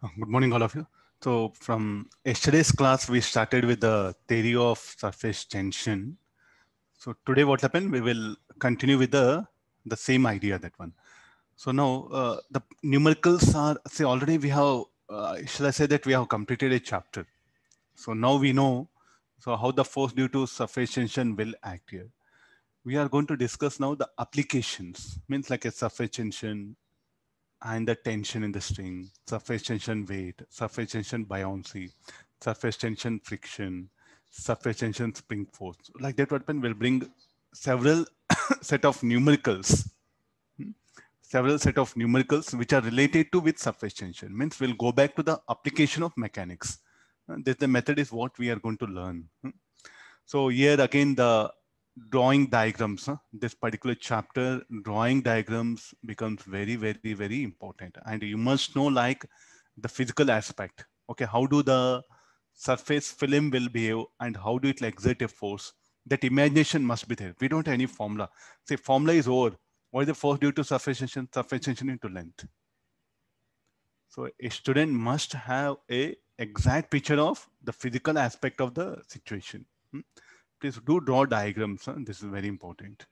Oh, good morning, all of you. So from yesterday's class, we started with the theory of surface tension. So today what happened, we will continue with the, the same idea, that one. So now uh, the numericals are, say already we have, uh, shall I say that we have completed a chapter. So now we know so how the force due to surface tension will act here. We are going to discuss now the applications, means like a surface tension, and the tension in the string, surface tension weight, surface tension buoyancy, surface tension friction, surface tension spring force. Like that what will bring several set of numericals, hmm? several set of numericals which are related to with surface tension. Means we'll go back to the application of mechanics. That the method is what we are going to learn. Hmm? So here again, the drawing diagrams, huh? this particular chapter, drawing diagrams becomes very, very, very important. And you must know like the physical aspect. Okay, how do the surface film will behave and how do it exert a force? That imagination must be there. We don't have any formula. Say formula is over. What is the force due to surface tension? Surface tension into length. So a student must have a exact picture of the physical aspect of the situation. Hmm? please do draw diagrams. Huh? This is very important.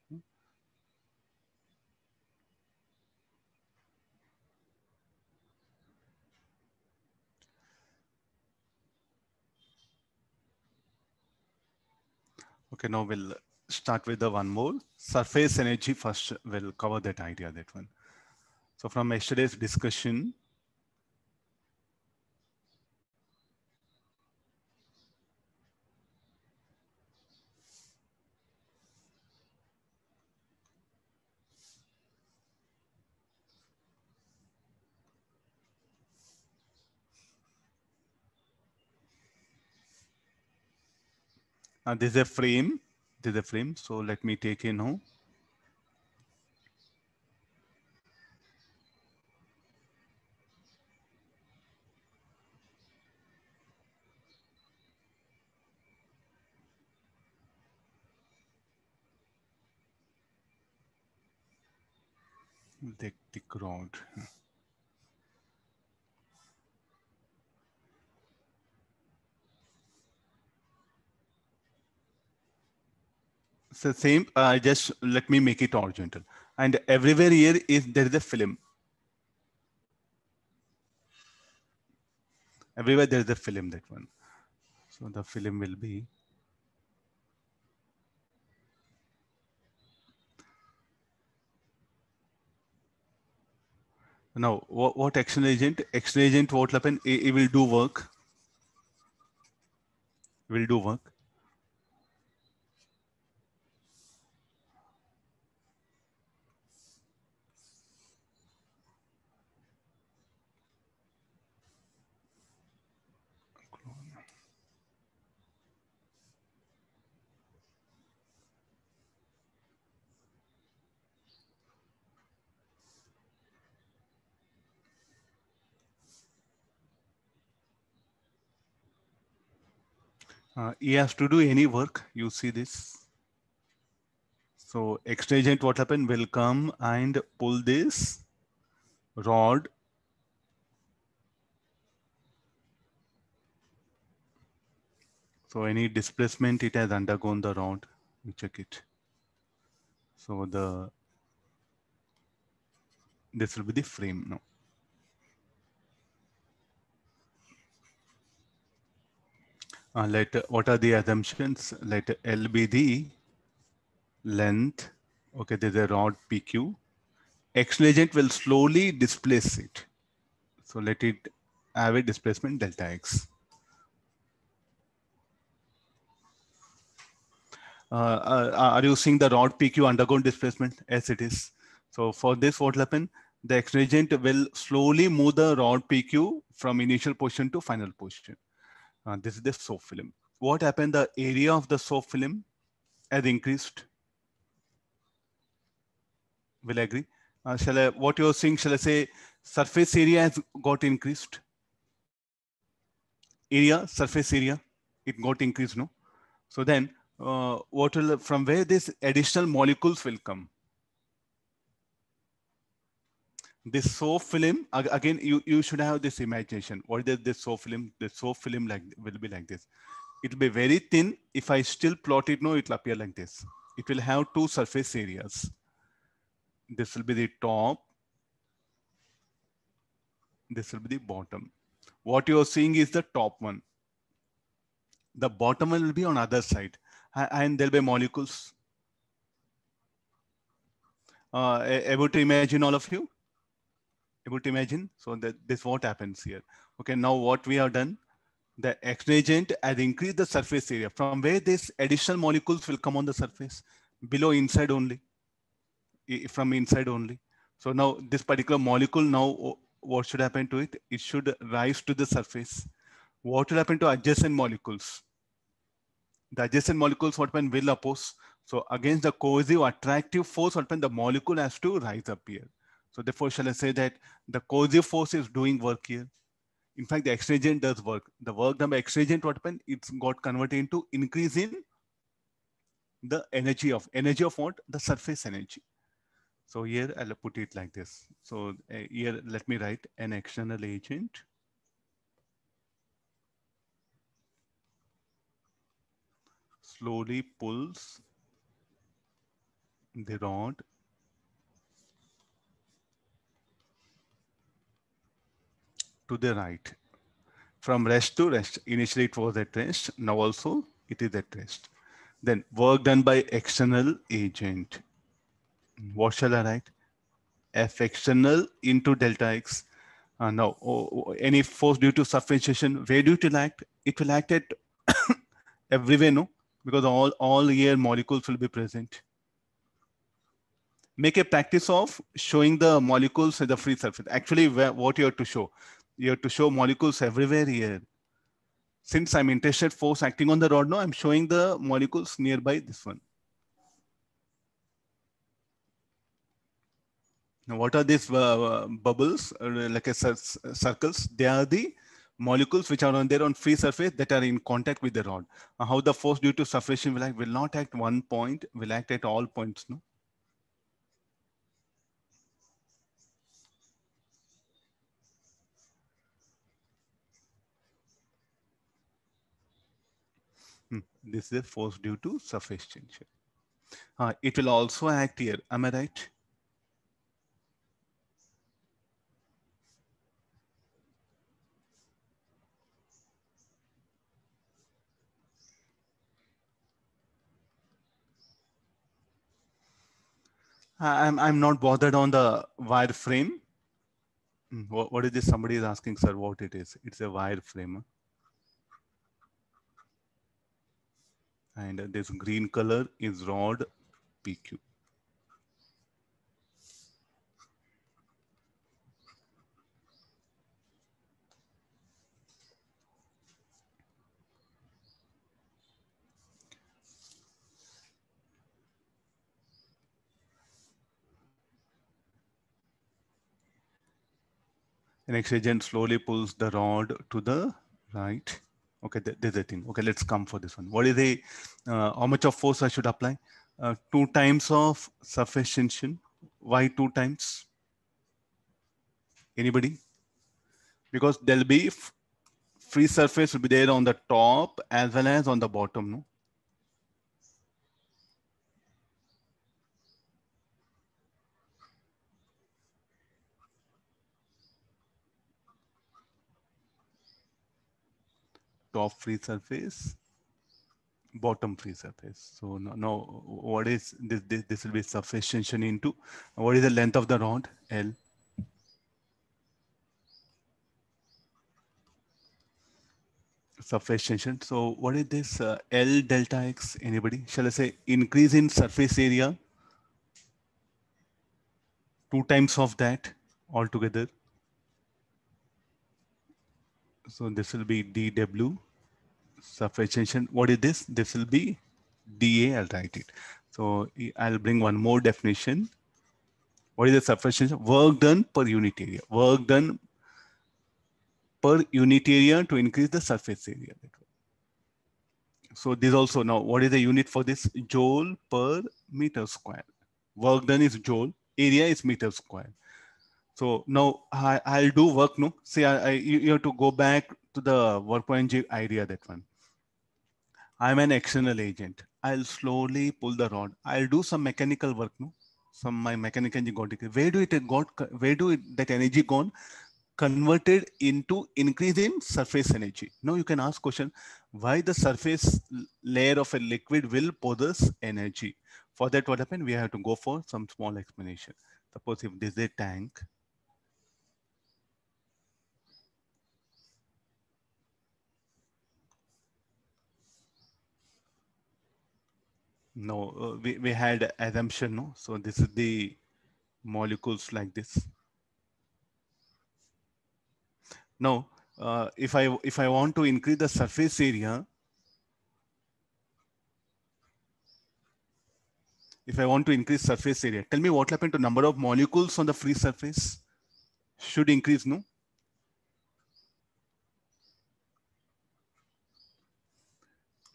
Okay, now we'll start with the one more. Surface energy first, we'll cover that idea, that one. So from yesterday's discussion, uh, this is a frame this is a frame so let me take a home. the crowd so same, uh, just let me make it horizontal. And everywhere here is there is a film. Everywhere there is a film, that one. So the film will be. Now, what, what action agent? Action agent, what will happen? It, it will do work. Will do work Uh, he has to do any work. You see this. So extra agent, what happened? Will come and pull this rod. So any displacement it has undergone the rod. We check it. So the this will be the frame now. Uh, let what are the assumptions? Let L be the length. Okay, there's a rod PQ. x agent will slowly displace it. So let it have a displacement delta x. Uh, uh, are you seeing the rod PQ undergone displacement? as it is. So for this, what will happen? The x agent will slowly move the rod PQ from initial position to final position. Uh, this is the soap film. What happened? The area of the soap film has increased. Will I agree? Uh, shall I, what you're saying? shall I say, surface area has got increased? Area, surface area, it got increased, no? So then, uh, what will, from where this additional molecules will come? this so film again you, you should have this imagination or the, this so film the so film like will be like this it'll be very thin if i still plot it no it'll appear like this it will have two surface areas this will be the top this will be the bottom what you are seeing is the top one the bottom one will be on other side and there'll be molecules uh, able to imagine all of you able to imagine? So that this what happens here. Okay, now what we have done, the action agent has increased the surface area from where these additional molecules will come on the surface below inside only, from inside only. So now this particular molecule now what should happen to it? It should rise to the surface. What will happen to adjacent molecules? The adjacent molecules what when will oppose. So against the cohesive attractive force what when the molecule has to rise up here. So therefore, shall I say that the cohesive force is doing work here. In fact, the exchange agent does work. The work done by exchange agent, what happened? It's got converted into increase in the energy of, energy of what? The surface energy. So here I'll put it like this. So uh, here, let me write an external agent. Slowly pulls the rod to the right. From rest to rest, initially it was at rest, now also it is at rest. Then work done by external agent. What shall I write? F external into delta X. Uh, now, oh, oh any force due to suffocation, where do it will act? It will act at everywhere, no? Because all, all air molecules will be present make a practice of showing the molecules at the free surface. Actually, what you have to show you have to show molecules everywhere here. Since I'm interested force acting on the rod now, I'm showing the molecules nearby this one. Now, what are these uh, uh bubbles, uh, like I said, circles? They are the molecules which are on their own free surface that are in contact with the rod. Uh, how the force due to surface will act will not act one point, will act at all points. No? This is a force due to surface tension. Uh, it will also act here. Am I right? I'm, I'm not bothered on the wireframe. Hmm, what, what is this? Somebody is asking, sir, what it is. It's a wireframe. and this green color is rod PQ. An next agent slowly pulls the rod to the right. Okay, there's thing. Okay, let's come for this one. What is the, uh, how much of force I should apply? Uh, two times of surface tension. Why two times? Anybody? Because there'll be free surface will be there on the top as well as on the bottom. No? top free surface, bottom free surface. So now, now what is this, this, this? will be surface tension into what is the length of the rod? L. Surface tension. So what is this uh, L delta X? Anybody? Shall I say increase in surface area? Two times of that altogether. So this will be DW Surface tension. what is this? This will be DA, I'll write it. So I'll bring one more definition. What is the surface tension? Work done per unit area. Work done per unit area to increase the surface area. So this also now, what is the unit for this? Joule per meter square. Work done is joule, area is meter square. So now I, will do work, no? See, I, I, you, you have to go back to the work point idea, that one. I'm an external agent. I'll slowly pull the rod. I'll do some mechanical work. No? Some my mechanical energy got Where do it got? Where do it, that energy gone? Converted into increase in surface energy. Now you can ask question, why the surface layer of a liquid will possess energy? For that, what happened? We have to go for some small explanation. Suppose if this is a tank, No, uh, we, we had assumption, no? So this is the molecules like this. No, uh, if I if I want to increase the surface area, if I want to increase surface area, tell me what happened to number of molecules on the free surface should increase, no?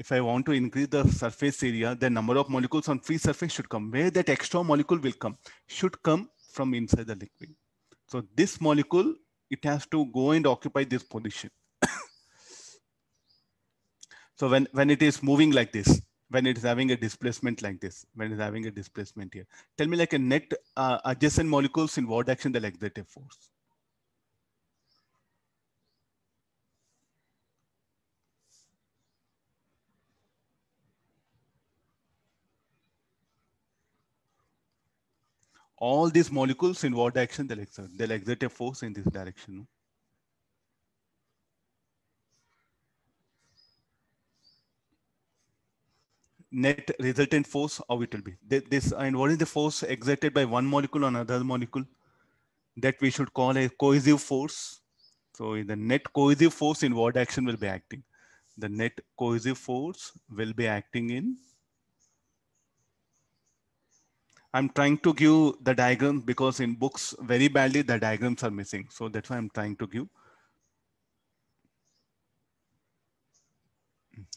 if I want to increase the surface area, the number of molecules on free surface should come. Where that extra molecule will come, should come from inside the liquid. So this molecule, it has to go and occupy this position. so when, when it is moving like this, when it is having a displacement like this, when it is having a displacement here, tell me like a net uh, adjacent molecules in what direction they'll exert force. all these molecules in what direction they'll exert? They'll exert a force in this direction. Net resultant force, how it will be. This and what is the force exerted by one molecule on another molecule that we should call a cohesive force. So the net cohesive force in what action will be acting? The net cohesive force will be acting in I'm trying to give the diagram because in books very badly the diagrams are missing. So that's why I'm trying to give.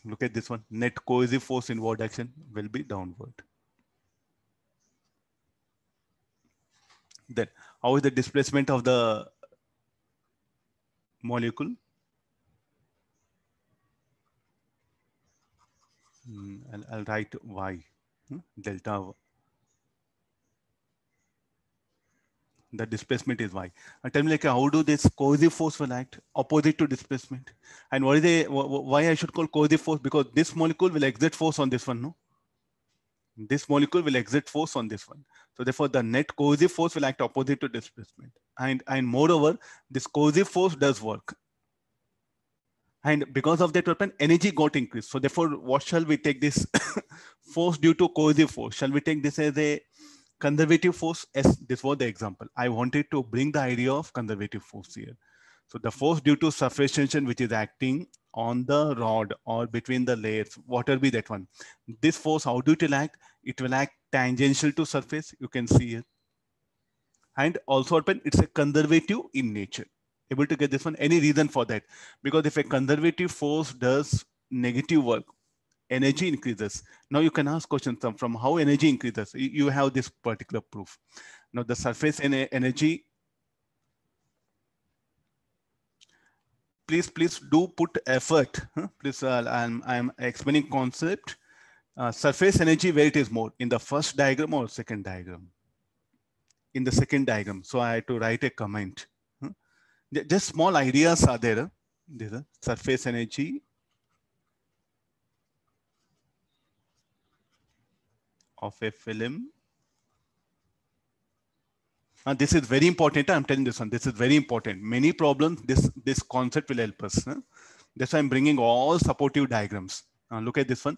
Look at this one, net cohesive force inward action will be downward. Then how is the displacement of the molecule? Hmm, I'll, I'll write y, hmm, delta the displacement is y. And tell me like how do this coercive force will act opposite to displacement? And what is the why I should call coercive force? Because this molecule will exert force on this one, no? This molecule will exert force on this one. So therefore the net coercive force will act opposite to displacement. And, and moreover, this coercive force does work. And because of that weapon, energy got increased. So therefore, what shall we take this force due to coercive force? Shall we take this as a conservative force as this was the example. I wanted to bring the idea of conservative force here. So the force due to surface tension, which is acting on the rod or between the layers, whatever be that one. This force, how do it will act? It will act tangential to surface. You can see it. And also, open. it's a conservative in nature. Able to get this one? Any reason for that? Because if a conservative force does negative work, energy increases. Now you can ask questions from how energy increases. You have this particular proof. Now the surface energy, please, please do put effort. Please, uh, I'm, I'm explaining concept. Uh, surface energy where it is more in the first diagram or second diagram in the second diagram so i had to write a comment just small ideas are there huh? a surface energy of a film. And this is very important. I'm telling this one. This is very important. Many problems. This this concept will help us. Huh? That's why I'm bringing all supportive diagrams. Now look at this one.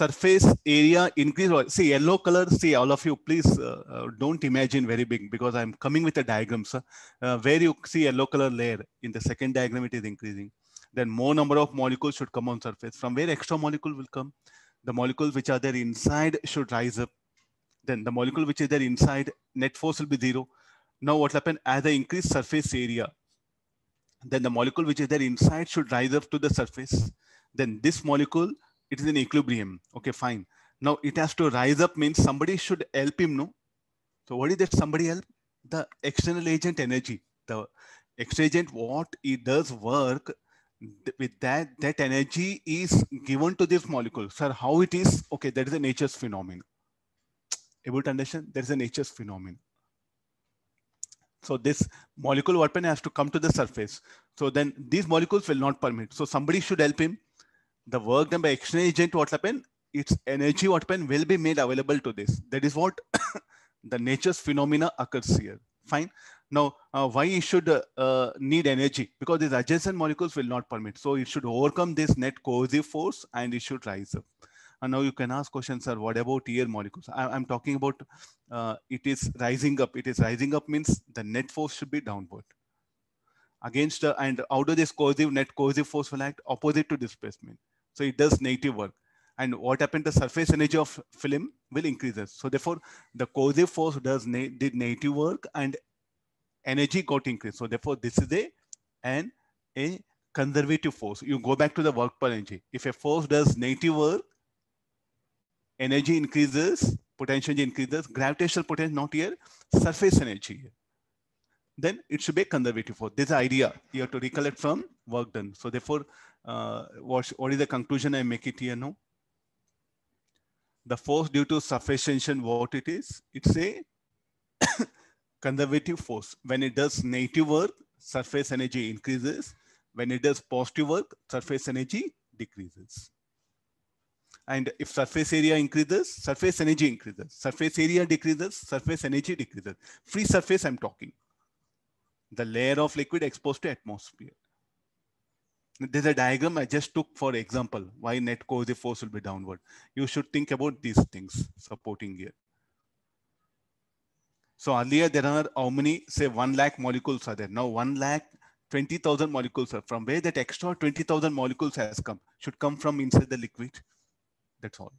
Surface area increase. See yellow color. See all of you. Please uh, uh, don't imagine very big because I'm coming with a diagram, sir. Uh, where you see yellow color layer in the second diagram, it is increasing. Then more number of molecules should come on surface. From where extra molecule will come? the molecule which are there inside should rise up. Then the molecule which is there inside, net force will be zero. Now what happen as I increase surface area, then the molecule which is there inside should rise up to the surface. Then this molecule, it is in equilibrium. Okay, fine. Now it has to rise up means somebody should help him, no? So what is that somebody help? The external agent energy. The external agent, what it does work with that that energy is given to this molecule sir how it is okay that is a nature's phenomenon able to understand there is a nature's phenomenon so this molecule weapon has to come to the surface so then these molecules will not permit so somebody should help him the work done by action agent what happened its energy what happened will be made available to this that is what the nature's phenomena occurs here fine now, uh, why it should uh, need energy? Because these adjacent molecules will not permit. So it should overcome this net cohesive force and it should rise up. And now you can ask questions, sir, what about air molecules? I, am talking about uh, it is rising up. It is rising up means the net force should be downward. Against uh, and out of this cohesive net cohesive force will act opposite to displacement. So it does negative work and what happened the surface energy of film will increases so therefore the cohesive force does na did native work and energy got increased. So therefore, this is a an a conservative force. You go back to the work per energy. If a force does negative work, energy increases, potential energy increases, gravitational potential not here, surface energy. Then it should be conservative force. This idea you have to recollect from work done. So therefore, uh, what, what is the conclusion I make it here now? The force due to surface tension, what it is? It's a conservative force. When it does negative work, surface energy increases. When it does positive work, surface energy decreases. And if surface area increases, surface energy increases. Surface area decreases, surface energy decreases. Free surface I'm talking. The layer of liquid exposed to atmosphere. There's a diagram I just took for example, why net cohesive force will be downward. You should think about these things supporting here. So earlier there are how many, say 1 lakh molecules are there. Now 1 lakh 20,000 molecules are from where that extra 20,000 molecules has come should come from inside the liquid. That's all.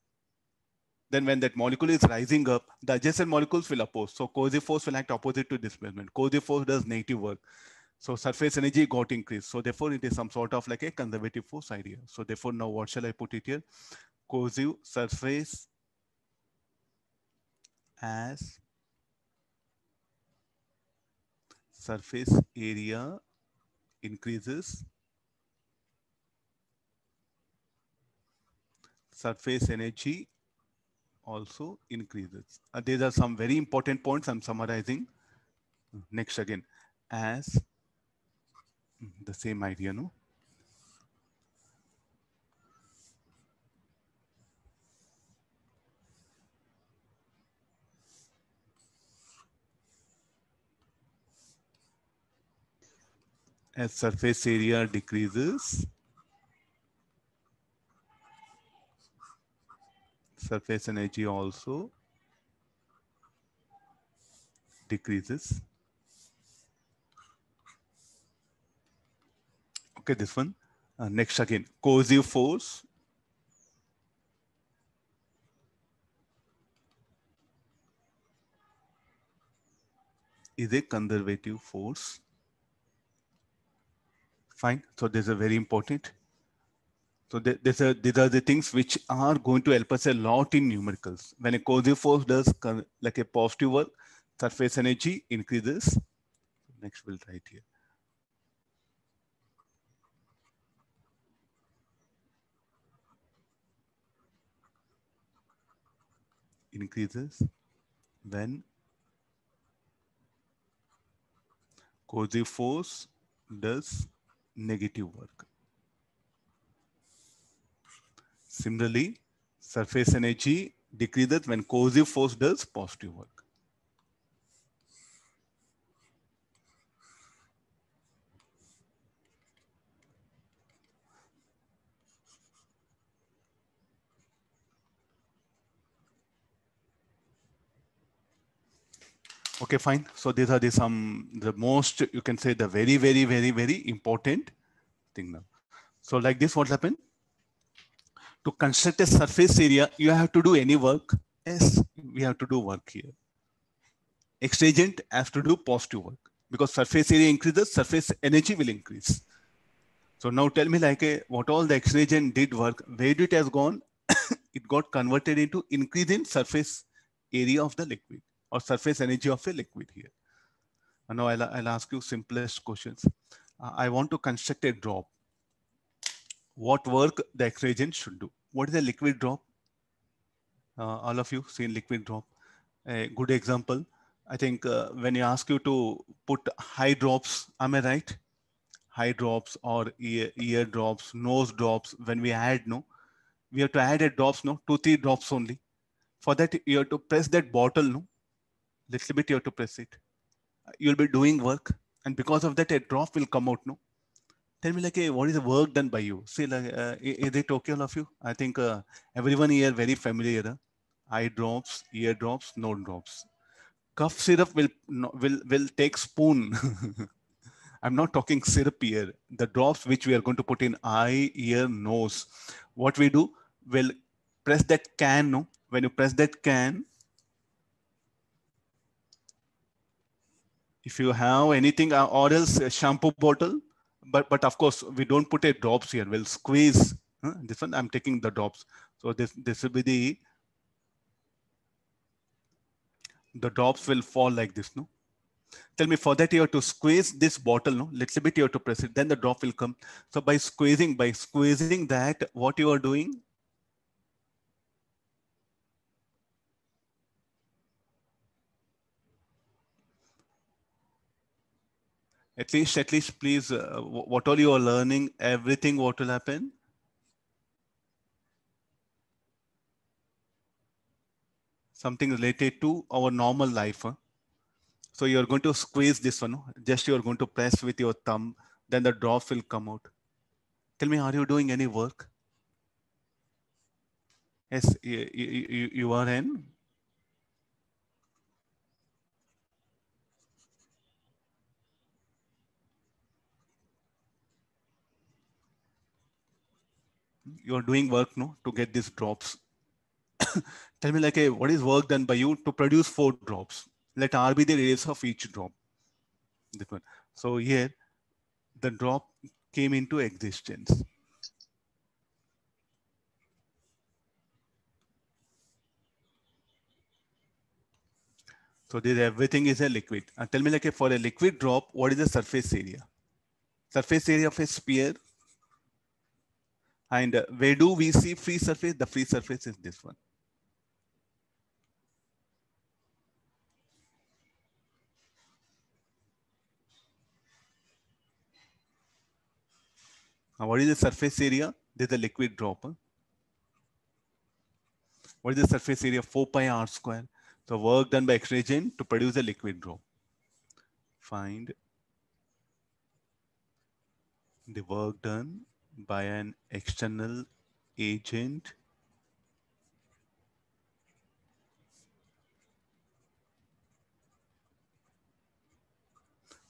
Then when that molecule is rising up, the adjacent molecules will oppose. So coercive force will act opposite to displacement. Coercive force does negative work. So surface energy got increased. So therefore it is some sort of like a conservative force idea. So therefore now what shall I put it here? Coercive surface as surface area increases, surface energy also increases. Uh, these are some very important points I'm summarizing. Uh, next again, as mm, the same idea, no? as surface area decreases, surface energy also decreases. Okay, this one. Uh, next again, Cohesive force. is a conservative force fine. So these are very important. So these are, these are the things which are going to help us a lot in numericals. When a cohesive force does like a positive work, surface energy increases. Next we'll write here. Increases when cozy force does negative work. Similarly, surface energy decreases when cohesive force does positive work. Okay, fine. So these are the some, the most, you can say the very, very, very, very important thing now. So like this, what happened? To construct a surface area, you have to do any work. Yes, we have to do work here. X agent has to do positive work because surface area increases, surface energy will increase. So now tell me like a, eh, what all the X agent did work, where it has gone, it got converted into increase in surface area of the liquid or surface energy of a liquid here. And now I'll, I'll ask you simplest questions. Uh, I want to construct a drop. What work the X should do? What is a liquid drop? Uh, all of you seen liquid drop. A good example. I think uh, when you ask you to put high drops, am I right? High drops or ear, ear drops, nose drops, when we add no, we have to add a drops no, two, three drops only. For that, you have to press that bottle no, little bit you have to press it. You'll be doing work, and because of that, a drop will come out. No, tell me like, hey, what is the work done by you? Say like, uh, is it okay all of you? I think uh, everyone here very familiar. Huh? Eye drops, ear drops, nose drops. Cough syrup will will will take spoon. I'm not talking syrup here. The drops which we are going to put in eye, ear, nose. What we do will press that can. No, when you press that can, if you have anything uh, or else a shampoo bottle, but, but of course we don't put a drops here. We'll squeeze huh? this one. I'm taking the drops. So this, this will be the, the drops will fall like this. No, tell me for that you have to squeeze this bottle no little bit you have to press it then the drop will come so by squeezing by squeezing that what you are doing At least, at least, please, uh, what all you are learning, everything, what will happen? Something related to our normal life. Huh? So you're going to squeeze this one. Just you're going to press with your thumb, then the drop will come out. Tell me, are you doing any work? Yes, you, you, you are in you're doing work no, to get these drops. Tell me like, hey, what is work done by you to produce four drops? Let R be the radius of each drop. So here, the drop came into existence. So this everything is a liquid. And tell me like for a liquid drop, what is the surface area? Surface area of a sphere and where do we see free surface? The free surface is this one. Now, what is the surface area? There's a liquid drop. What is the surface area? 4 pi r square. So work done by X-ray gen to produce a liquid drop. Find the work done by an external agent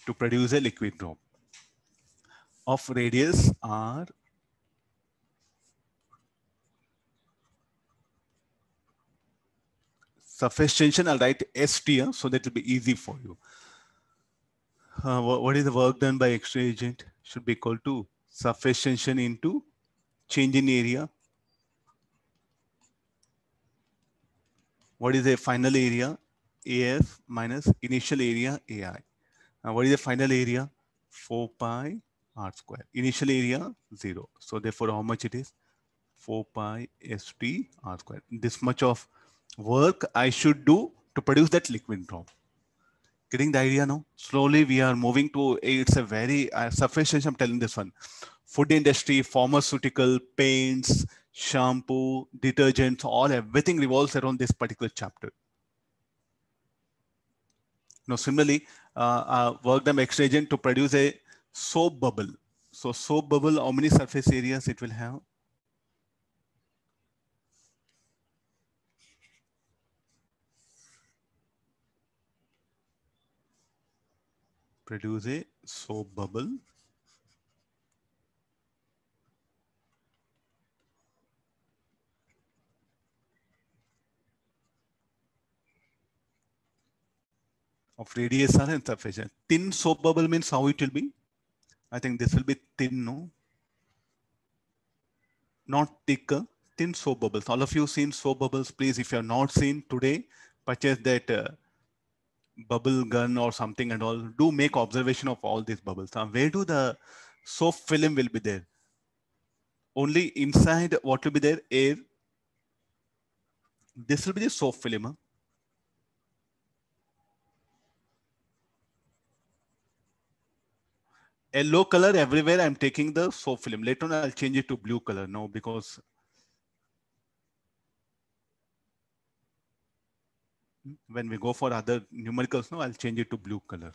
to produce a liquid drop of radius r surface tension, I'll write STM so that will be easy for you. Uh, what is the work done by X-ray agent should be equal to Surface tension into change in area. What is the final area? AF minus initial area AI. Now what is the final area? 4 pi r square. Initial area 0. So therefore how much it is? 4 pi st r square. This much of work I should do to produce that liquid drop. Getting the idea now? Slowly we are moving to, eh, it's a very uh, sufficient, I'm telling this one. Food industry, pharmaceutical, paints, shampoo, detergents, all everything revolves around this particular chapter. Now, similarly, uh, uh, work the mixed to produce a soap bubble. So soap bubble, how many surface areas it will have? produce a soap bubble of radius are insufficient. Thin soap bubble means how it will be? I think this will be thin, no? Not thicker, thin soap bubbles. All of you seen soap bubbles, please, if you have not seen today, purchase that uh, bubble gun or something and all do make observation of all these bubbles now where do the soap film will be there only inside what will be there air this will be the soap film huh? yellow color everywhere i'm taking the soap film later on i'll change it to blue color now because when we go for other numericals no, I'll change it to blue color.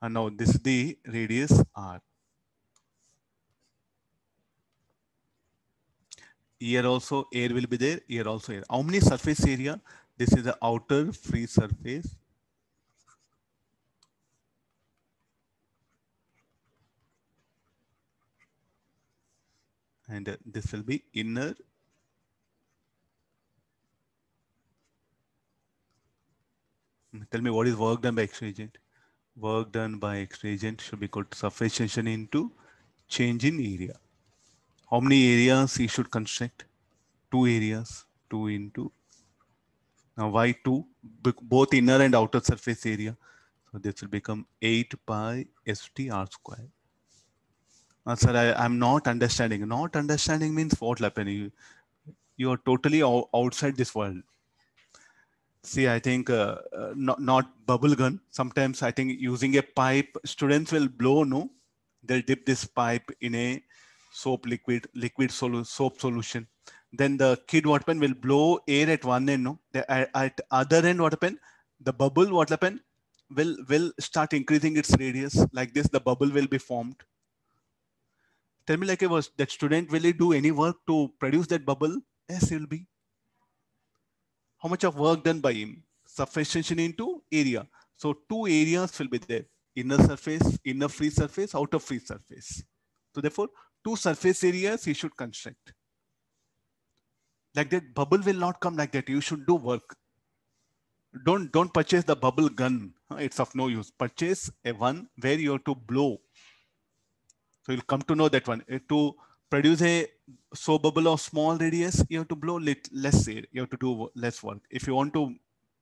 And now this is the radius r. Here also air will be there, here also air. How many surface area? This is the outer free surface. And this will be inner tell me what is work done by extra agent? Work done by extra agent should be called surface tension into change in area. How many areas you should construct? Two areas, two into. Now why two? Both inner and outer surface area. So this will become 8 pi st r square. Uh, sir, I, am not understanding. Not understanding means what happening? You, you are totally outside this world see i think uh, uh, not not bubble gun sometimes i think using a pipe students will blow no they'll dip this pipe in a soap liquid liquid solu soap solution then the kid what happened will blow air at one end no the, at, other end what happened the bubble what happened will will start increasing its radius like this the bubble will be formed tell me like it was that student will he do any work to produce that bubble yes he will be how much of work done by him? Surface tension into area. So two areas will be there, inner surface, inner free surface, outer free surface. So therefore, two surface areas he should construct. Like that bubble will not come like that. You should do work. Don't, don't purchase the bubble gun. It's of no use. Purchase a one where you have to blow. So you'll come to know that one. Uh, to produce a so bubble of small radius, you have to blow lit, less air. You have to do less work. If you want to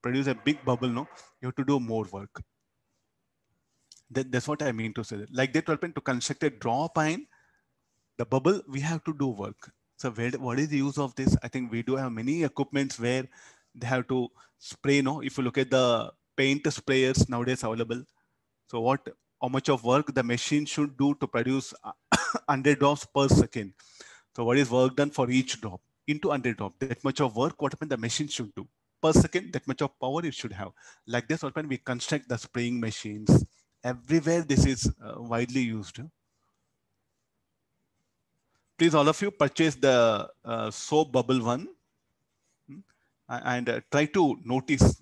produce a big bubble, no, you have to do more work. That, that's what I mean to say. Like they development to construct a draw pine, the bubble, we have to do work. So where, what is the use of this? I think we do have many equipments where they have to spray. No, if you look at the paint sprayers nowadays available. So what, how much of work the machine should do to produce uh, 100 drops per second. So what is work done for each drop into 100 drop? That much of work, what happened the machine should do per second, that much of power it should have. Like this, what happened we construct the spraying machines. Everywhere this is uh, widely used. Please all of you purchase the uh, soap bubble one hmm? and uh, try to notice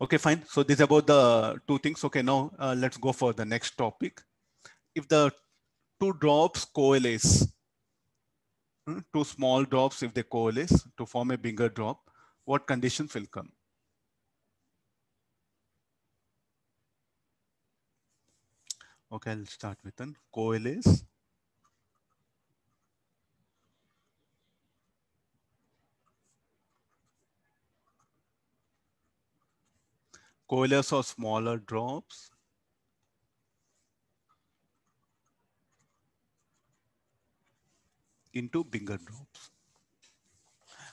Okay, fine. So this is about the two things. Okay, now uh, let's go for the next topic. If the two drops coalesce, hmm, two small drops, if they coalesce to form a bigger drop, what conditions will come? Okay, I'll start with an coalesce coalesce or smaller drops. into bigger drops.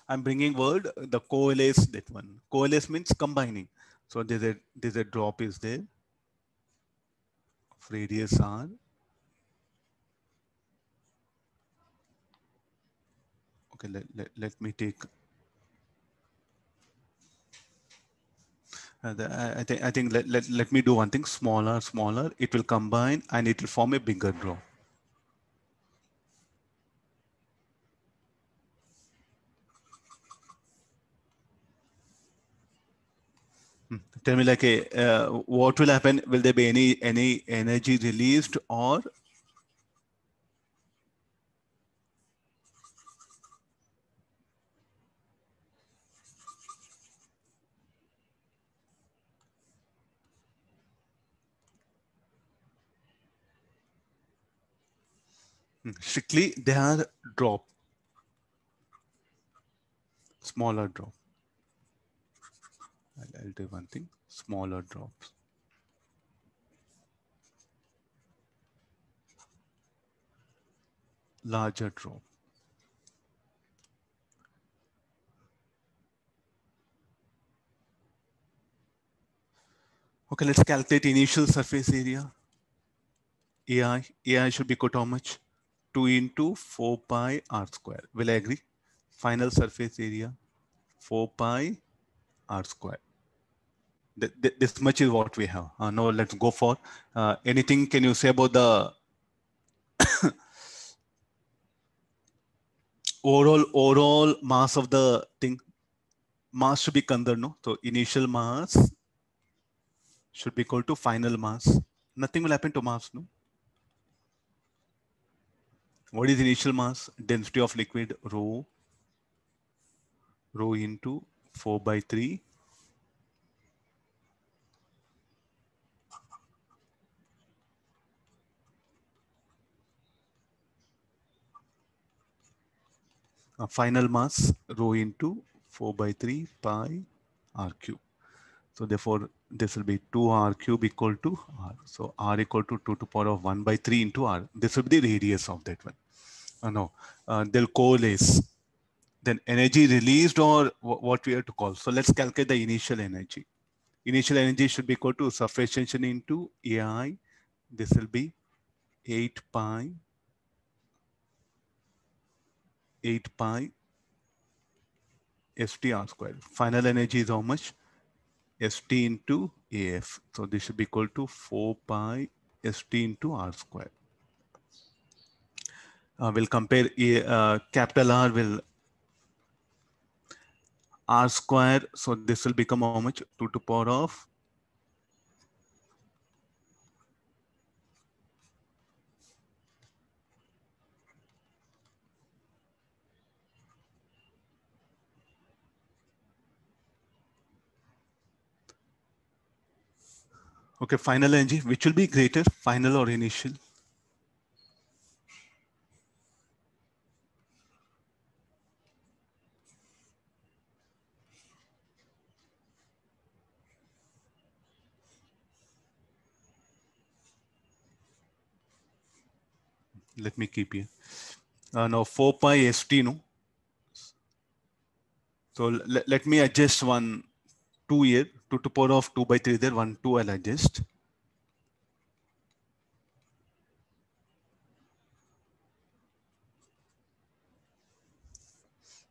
I'm bringing word, the coalesce, that one. Coalesce means combining. So there's a, there's a drop is there of radius r. Okay, let, let, let me take I, think I think let, let, let me do one thing smaller, smaller. It will combine and it will form a bigger draw. Hmm. Tell me, like, a, uh, uh, what will happen? Will there be any any energy released, or strictly they are drop smaller drop I'll, I'll do one thing smaller drops larger drop Okay, let's calculate initial surface area. AI, AI should be equal to how much? 2 into 4 pi r square. Will I agree? Final surface area 4 pi r square. Th th this much is what we have. Uh, now let's go for uh, anything. Can you say about the overall overall mass of the thing? Mass should be considered, no? So initial mass should be equal to final mass. Nothing will happen to mass, no? What is initial mass? Density of liquid rho, rho into 4 by 3 A final mass rho into 4 by 3 pi r cube. So therefore, this will be 2r cube equal to r. So r equal to 2 to the power of 1 by 3 into r. This will be the radius of that one uh, no, uh, they'll coalesce. Then energy released or what we have to call. So let's calculate the initial energy. Initial energy should be equal to surface tension into AI. This will be 8 pi, 8 pi STR squared. Final energy is how much? ST into AF. So this should be equal to 4 pi ST into R squared uh, will compare uh, capital R will R square. So this will become how much? 2 to power of Okay, final energy, which will be greater, final or initial? let me keep here. Uh, now 4 pi st no. So let, let me adjust one 2 here, 2 to power of 2 by 3 there, 1, 2 I'll adjust.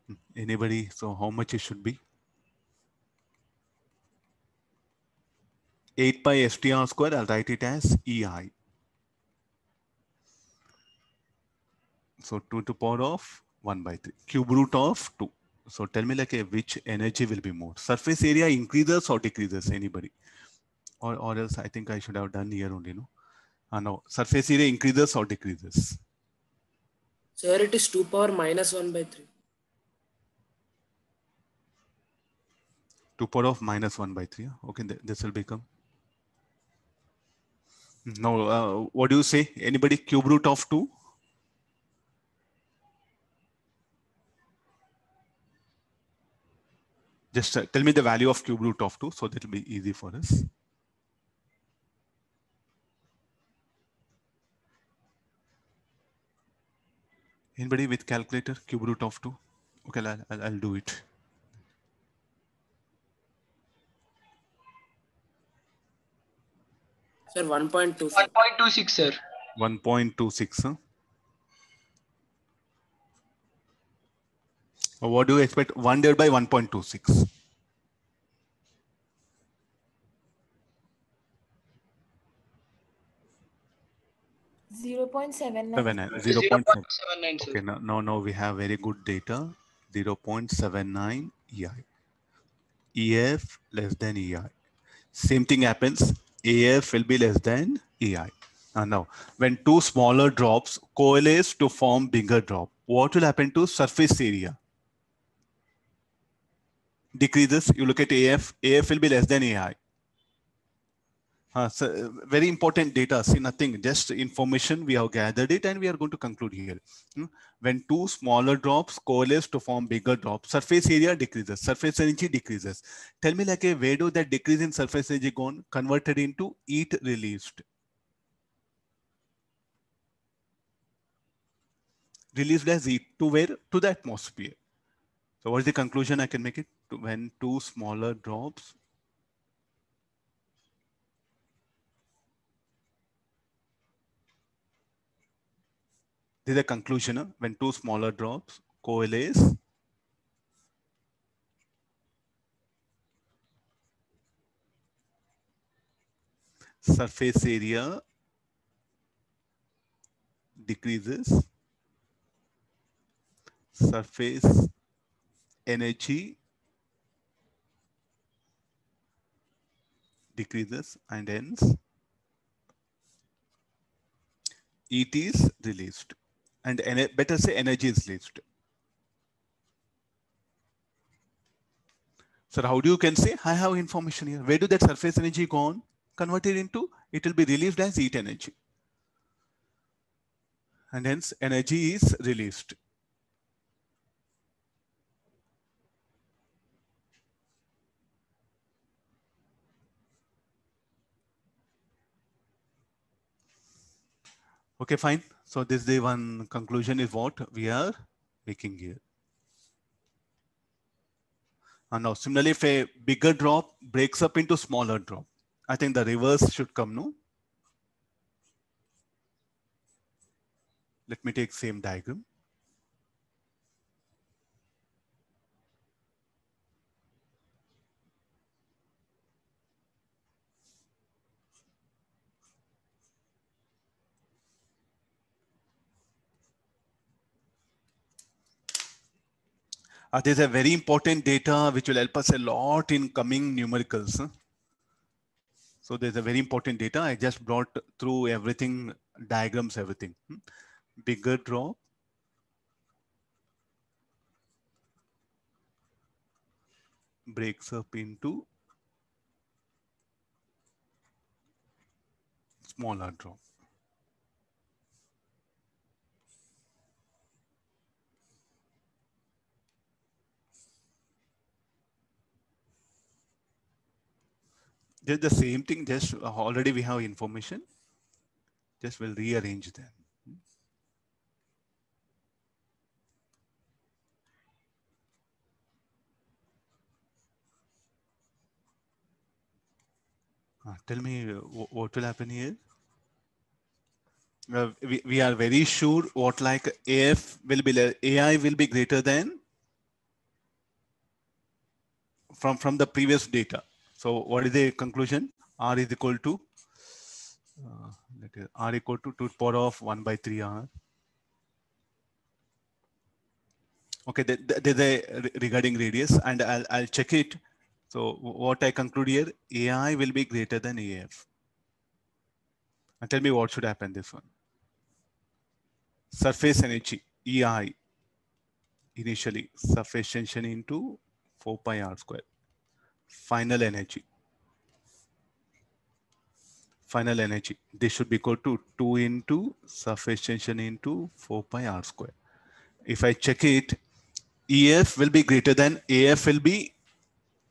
Hmm, anybody, so how much it should be? 8 pi str r square, I'll write it as EI. So 2 to power of 1 by 3, cube root of 2. So tell me like which energy will be more. Surface area increases or decreases, anybody? Or, or else I think I should have done here only, no? Uh, no, surface area increases or decreases? Sir, it is 2 power minus 1 by 3. 2 power of minus 1 by 3. Okay, this will become. No, uh, what do you say? Anybody cube root of 2? Just uh, tell me the value of cube root of 2 so that will be easy for us. Anybody with calculator, cube root of 2? Okay, I'll, I'll, I'll do it. Sir, 1.26. 1.26, sir. 1.26, huh? What do you expect? 1 divided by 1.26. Zero point seven nine. Zero point seven nine. Okay, now, now we have very good data. Zero point seven nine EI. EF less than EI. Same thing happens. AF will be less than EI. And uh, now, when two smaller drops coalesce to form bigger drop, what will happen to surface area? decreases, you look at AF, AF will be less than AI. Uh, so very important data, see nothing, just information, we have gathered it and we are going to conclude here. Hmm, when two smaller drops coalesce to form bigger drops, surface area decreases, surface energy decreases. Tell me like a where do that decrease in surface energy gone converted into heat released? Released as heat to where? To the atmosphere. So what is the conclusion I can make it? When two smaller drops This is a conclusion when two smaller drops coalesce surface area decreases surface energy decreases and hence it is released and better say energy is released. So how do you can say, I have information here. Where do that surface energy go on? Converted into, it will be released as heat energy. And hence energy is released. Okay, fine. So this day one conclusion is what we are making here. And now similarly, if a bigger drop breaks up into smaller drop, I think the reverse should come, no? Let me take same diagram. Uh, there's a very important data which will help us a lot in coming numericals. So there's a very important data. I just brought through everything, diagrams, everything. Hmm? Bigger drop. breaks up into smaller drop. Just the same thing, just uh, already we have information. Just we'll rearrange them. Uh, tell me uh, what will happen here. Uh, we, we are very sure what like AF will be, AI will be greater than from, from the previous data. So what is the conclusion? R is equal to uh, R equal to 2 power of 1 by 3 R. Okay, the, the, the, regarding radius and I'll, I'll check it. So what I conclude here, AI will be greater than AF. And tell me what should happen this one. Surface energy, EI, initially surface tension into 4 pi r square final energy. Final energy. This should be equal to 2 into surface tension into 4 pi r square. If I check it, EF will be greater than AF will be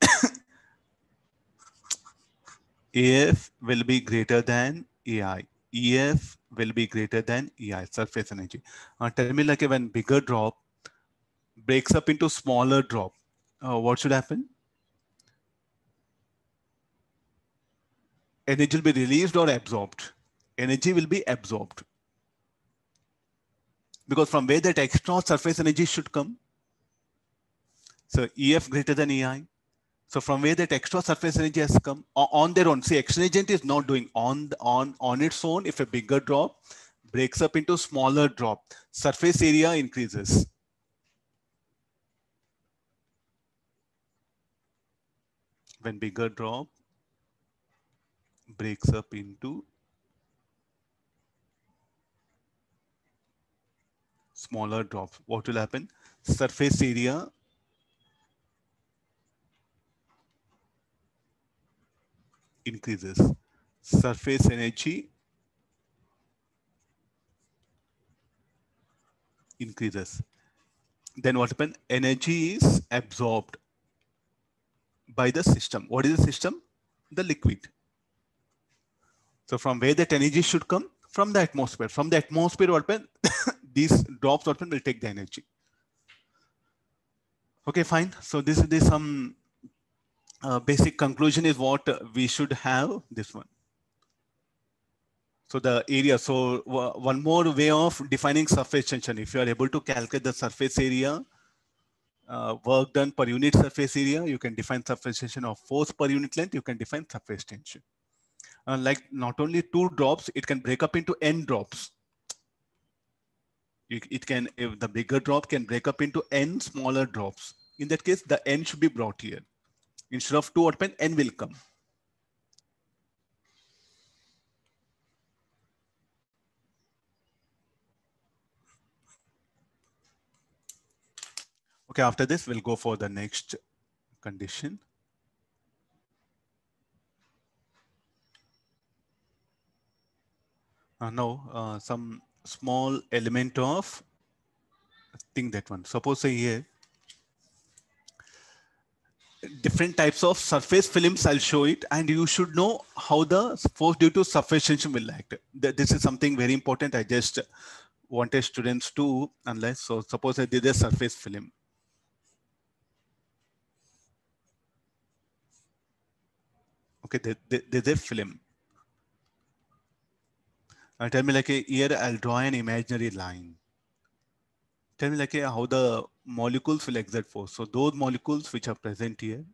AF will be greater than AI. EF will be greater than EI, surface energy. Uh, tell me like when bigger drop breaks up into smaller drop, uh, what should happen? energy will be released or absorbed. Energy will be absorbed. Because from where that extra surface energy should come? So EF greater than EI. So from where that extra surface energy has come on their own. See, action agent is not doing on, on, on its own. If a bigger drop breaks up into smaller drop, surface area increases. When bigger drop breaks up into smaller drops. What will happen? Surface area increases. Surface energy increases. Then what happens? Energy is absorbed by the system. What is the system? The liquid. So from where that energy should come? From the atmosphere. From the atmosphere, what happen? these drops what will take the energy. Okay, fine. So this is some um, uh, basic conclusion is what we should have this one. So the area, so one more way of defining surface tension, if you are able to calculate the surface area, uh, work done per unit surface area, you can define surface tension of force per unit length, you can define surface tension uh, like not only two drops, it can break up into n drops. It, it can, if the bigger drop can break up into n smaller drops. In that case, the n should be brought here. Instead of two open, n will come. Okay, after this, we'll go for the next condition. uh, uh, some small element of thing that one. Suppose say here, different types of surface films, I'll show it. And you should know how the force due to surface tension will act. This is something very important. I just wanted students to unless So suppose I did a surface film. Okay, there's a film tell me like here I'll draw an imaginary line. Tell me like how the molecules will exert force. So those molecules which are present here,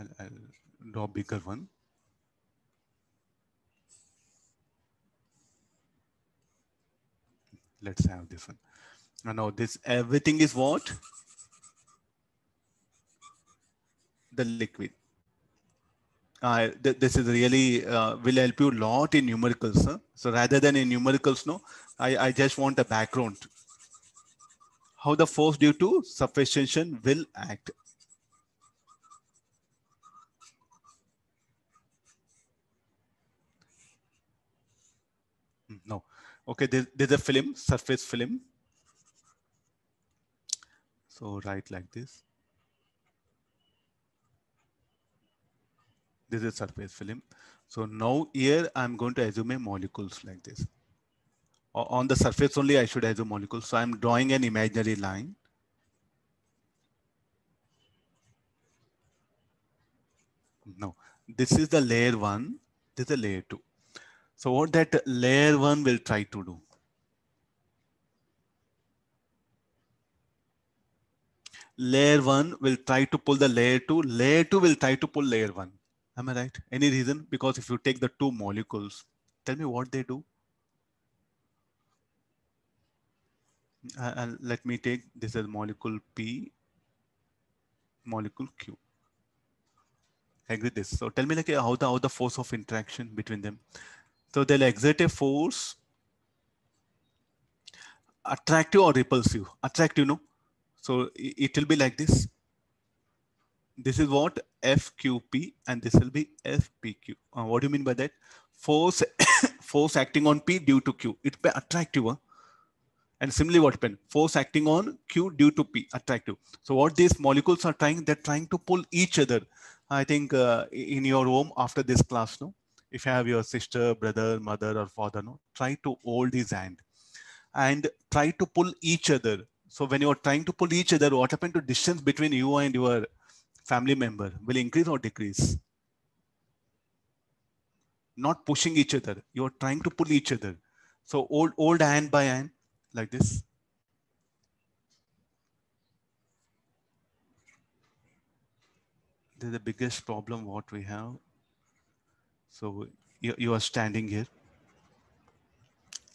I'll, I'll draw bigger one. Let's have this one. And now this everything is what? The liquid uh, th this is really uh, will help you a lot in numericals. Huh? So rather than in numericals, no, I, I just want a background. How the force due to sufficiency will act. Hmm, no. Okay, there's a film, surface film. So write like this. This is surface film. So now here I'm going to assume a molecules like this. On the surface only I should assume molecules. So I'm drawing an imaginary line. No, this is the layer one, this is the layer two. So what that layer one will try to do. Layer one will try to pull the layer two, layer two will try to pull layer one. Am I right? Any reason? Because if you take the two molecules, tell me what they do. Uh, uh let me take this as molecule P, molecule Q. Exit this. So tell me like how the, how the force of interaction between them. So they'll exert a force, attractive or repulsive. Attractive, no? So it will be like this this is what FQP and this will be FPQ. Uh, what do you mean by that? Force force acting on P due to Q. It be attractive. Huh? And similarly, what happened? Force acting on Q due to P, attractive. So what these molecules are trying, they're trying to pull each other. I think uh, in your home after this class, no? If you have your sister, brother, mother, or father, no? Try to hold his hand and try to pull each other. So when you're trying to pull each other, what happened to distance between you and your family member will increase or decrease? Not pushing each other. You're trying to pull each other. So old, old hand by hand, like this. This is the biggest problem what we have. So you, you are standing here.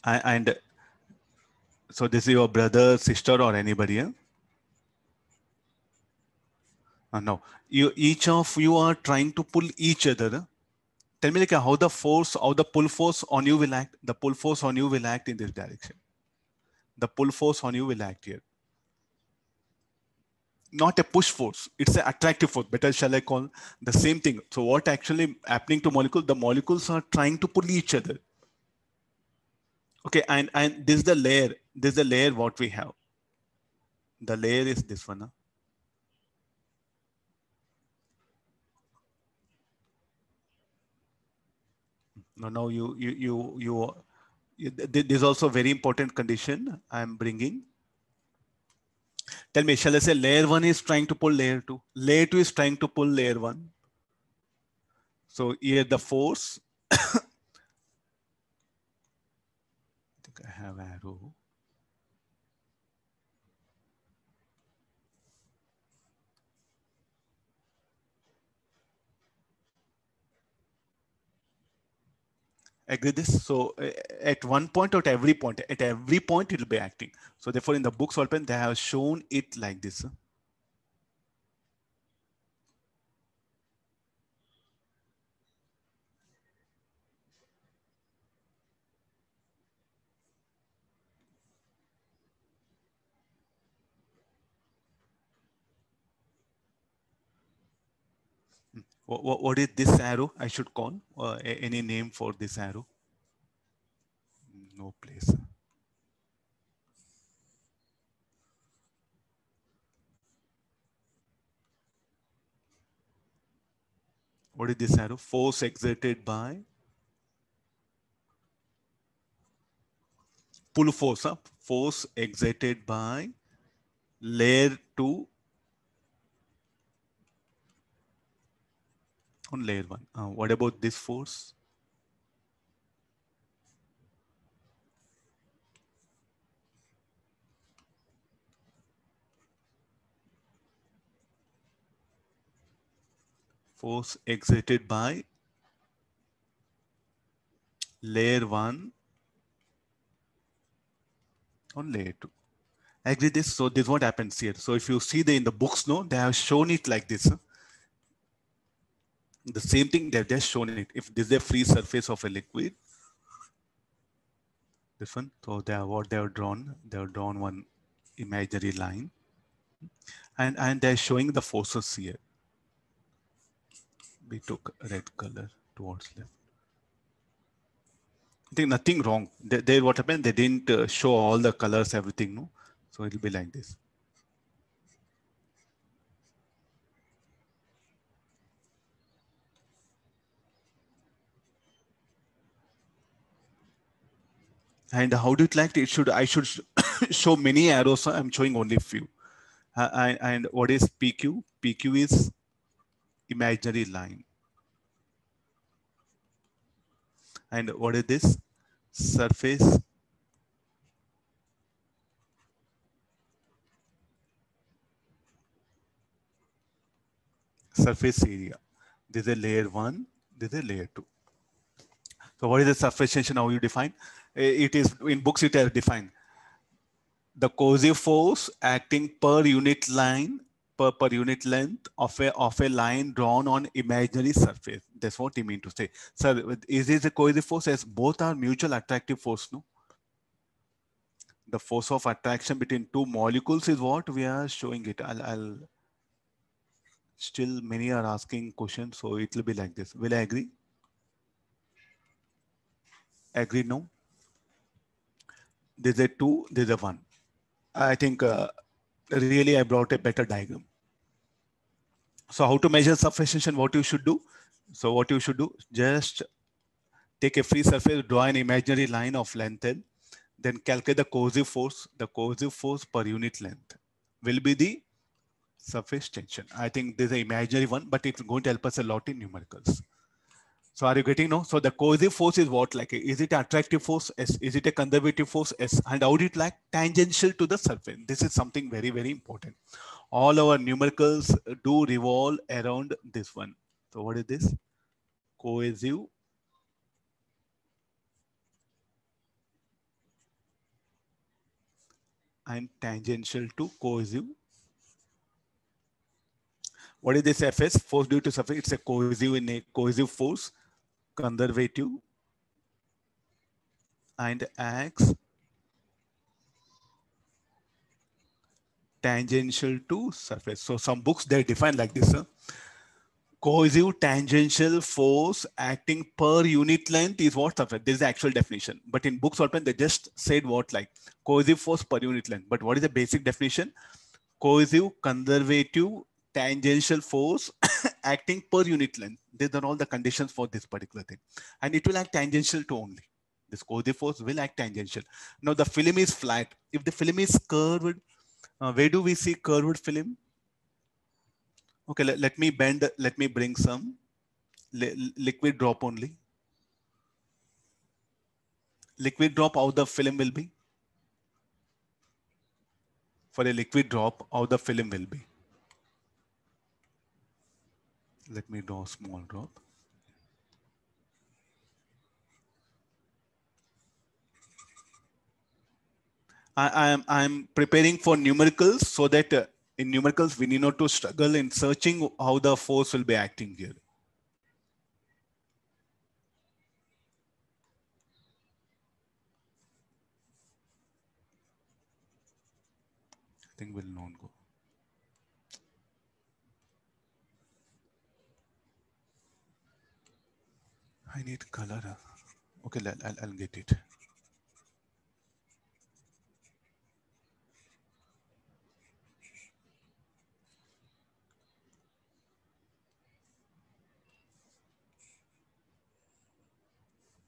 I, and so this is your brother, sister, or anybody. Eh? Uh, now, you, each of you are trying to pull each other. Tell me like how the force, how the pull force on you will act. The pull force on you will act in this direction. The pull force on you will act here. Not a push force. It's an attractive force. Better shall I call the same thing. So what actually happening to molecule? The molecules are trying to pull each other. Okay, and, and this is the layer. This is the layer what we have. The layer is this one. Huh? no, no, you, you, you, you, you there's also a very important condition I'm bringing. Tell me, shall I say layer one is trying to pull layer two? Layer two is trying to pull layer one. So here the force. I think I have arrow. agree this so at one point or at every point at every point it will be acting so therefore in the book solpen they have shown it like this what, what is this arrow I should call? Uh, any name for this arrow? No place. What is this arrow? Force exerted by pull force up. Force exerted by layer 2 on layer one. Uh, what about this force? Force exerted by layer one on layer two. Actually, this so this what happens here. So if you see the in the books, no, they have shown it like this. Huh? the same thing they've just shown it. If this is a free surface of a liquid, this one, so they are what they have drawn, they have drawn one imaginary line. And, and they're showing the forces here. We took red color towards left. I think nothing wrong. They, they what happened, they didn't uh, show all the colors, everything, no? So it'll be like this. and how do you like it should i should show many arrows i'm showing only few uh, and, and what is pq pq is imaginary line and what is this surface surface area this is layer one this is layer two so what is the surface tension how you define Eh, it is in books it has defined the coercive force acting per unit line per, per unit length of a of a line drawn on imaginary surface that's what he mean to say So is this a coercive force as both are mutual attractive force no the force of attraction between two molecules is what we are showing it i'll, I'll still many are asking questions so it will be like this will i agree agree no there's a two, there's a one. I think uh, really I brought a better diagram. So how to measure surface tension? what you should do? So what you should do, just take a free surface, draw an imaginary line of length L, then calculate the cohesive force. The cohesive force per unit length will be the surface tension. I think there's an imaginary one, but it's going to help us a lot in numericals. So are you getting no? So the cohesive force is what like, is it attractive force? S, is it a conservative force? Yes. and how it like tangential to the surface? This is something very, very important. All our numericals do revolve around this one. So what is this? Cohesive. and tangential to cohesive. what is this fs force due to surface it's a cohesive in a cohesive force conservative and acts tangential to surface. So some books, they define like this. Huh? Cohesive tangential force acting per unit length is what surface. This is the actual definition. But in books, open, they just said what like cohesive force per unit length. But what is the basic definition? Cohesive, conservative, tangential force acting per unit length these are all the conditions for this particular thing. And it will act tangential to only. This cozy force will act tangential. Now the film is flat. If the film is curved, uh, where do we see curved film? Okay, let, let me bend, let me bring some li liquid drop only. Liquid drop, how the film will be? For a liquid drop, how the film will be? Let me draw a small drop. I, am I'm preparing for numericals so that uh, in numericals we need not to struggle in searching how the force will be acting here. I think we'll I need color. Uh. Okay, I'll, I'll get it.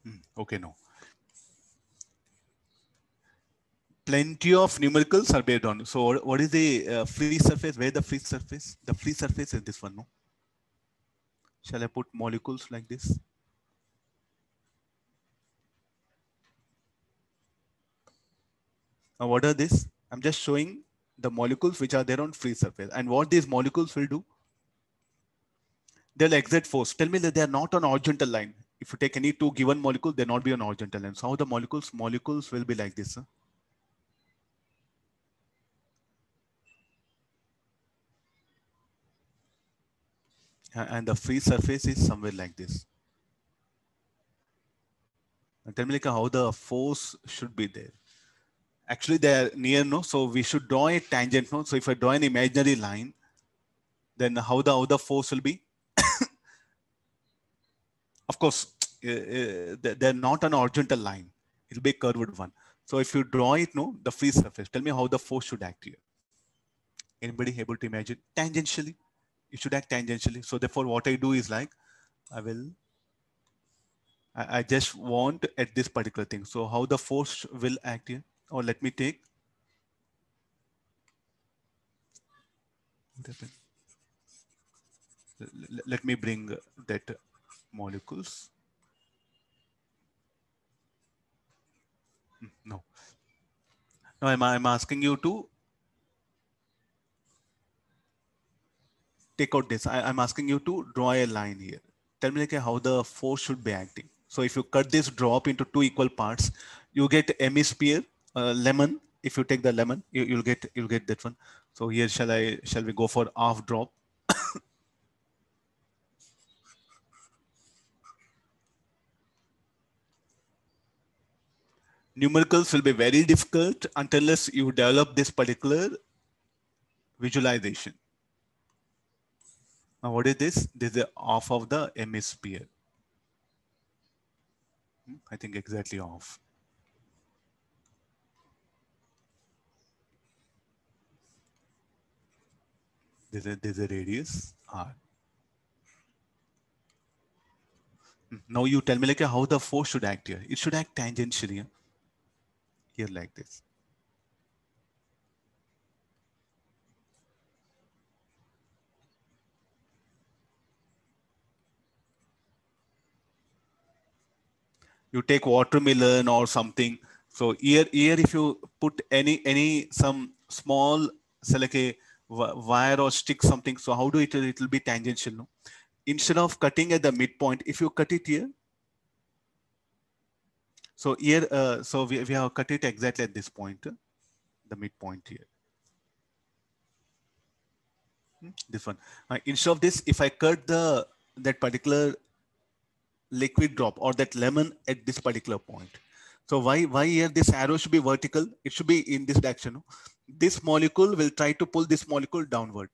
Hmm, okay no plenty of numericals are based on so what is the uh, free surface where the free surface the free surface is this one no shall i put molecules like this Now, what are this? I'm just showing the molecules which are there on free surface and what these molecules will do. They'll exert force. Tell me that they are not on horizontal line. If you take any two given molecule, they'll not be on horizontal line. So how the molecules, molecules will be like this. Huh? and the free surface is somewhere like this. And tell me like how the force should be there actually they are near no so we should draw a tangent no so if i draw an imaginary line then how the other force will be of course uh, uh they're not an horizontal line it'll be a curved one so if you draw it no the free surface tell me how the force should act here anybody able to imagine tangentially it should act tangentially so therefore what i do is like i will I just want at this particular thing so how the force will act here or oh, let me take let me bring that molecules hmm, no no i'm, I'm asking you to take out this I, i'm asking you to draw a line here tell me like how the force should be acting so if you cut this drop into two equal parts you get hemisphere uh, lemon. If you take the lemon, you, you'll get you'll get that one. So here shall I shall we go for half drop? Numericals will be very difficult unless you develop this particular visualization. Now what is this? This is off half of the hemisphere. Hmm? I think exactly half. There's a, there's a radius r. Now you tell me like how the force should act here. It should act tangentially here like this. you take watermelon or something so here here if you put any any some small say like a wire or stick something. So how do it, it will be tangential. No? Instead of cutting at the midpoint, if you cut it here, so here, uh, so we, we have cut it exactly at this point, the midpoint here. Different. Hmm, this one. Uh, instead of this, if I cut the that particular liquid drop or that lemon at this particular point. So why why here this arrow should be vertical? It should be in this direction. No? this molecule will try to pull this molecule downward.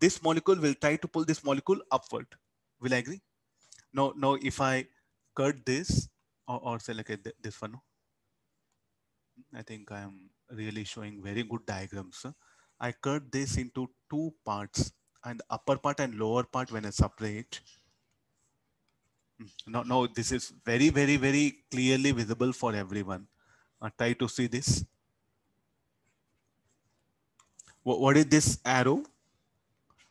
This molecule will try to pull this molecule upward. Will I agree? No, no, if I cut this or, or say like uh, this one, I think I am really showing very good diagrams. I cut this into two parts and the upper part and lower part when I separate. Hmm, no, no, this is very, very, very clearly visible for everyone. try to see this what is this arrow?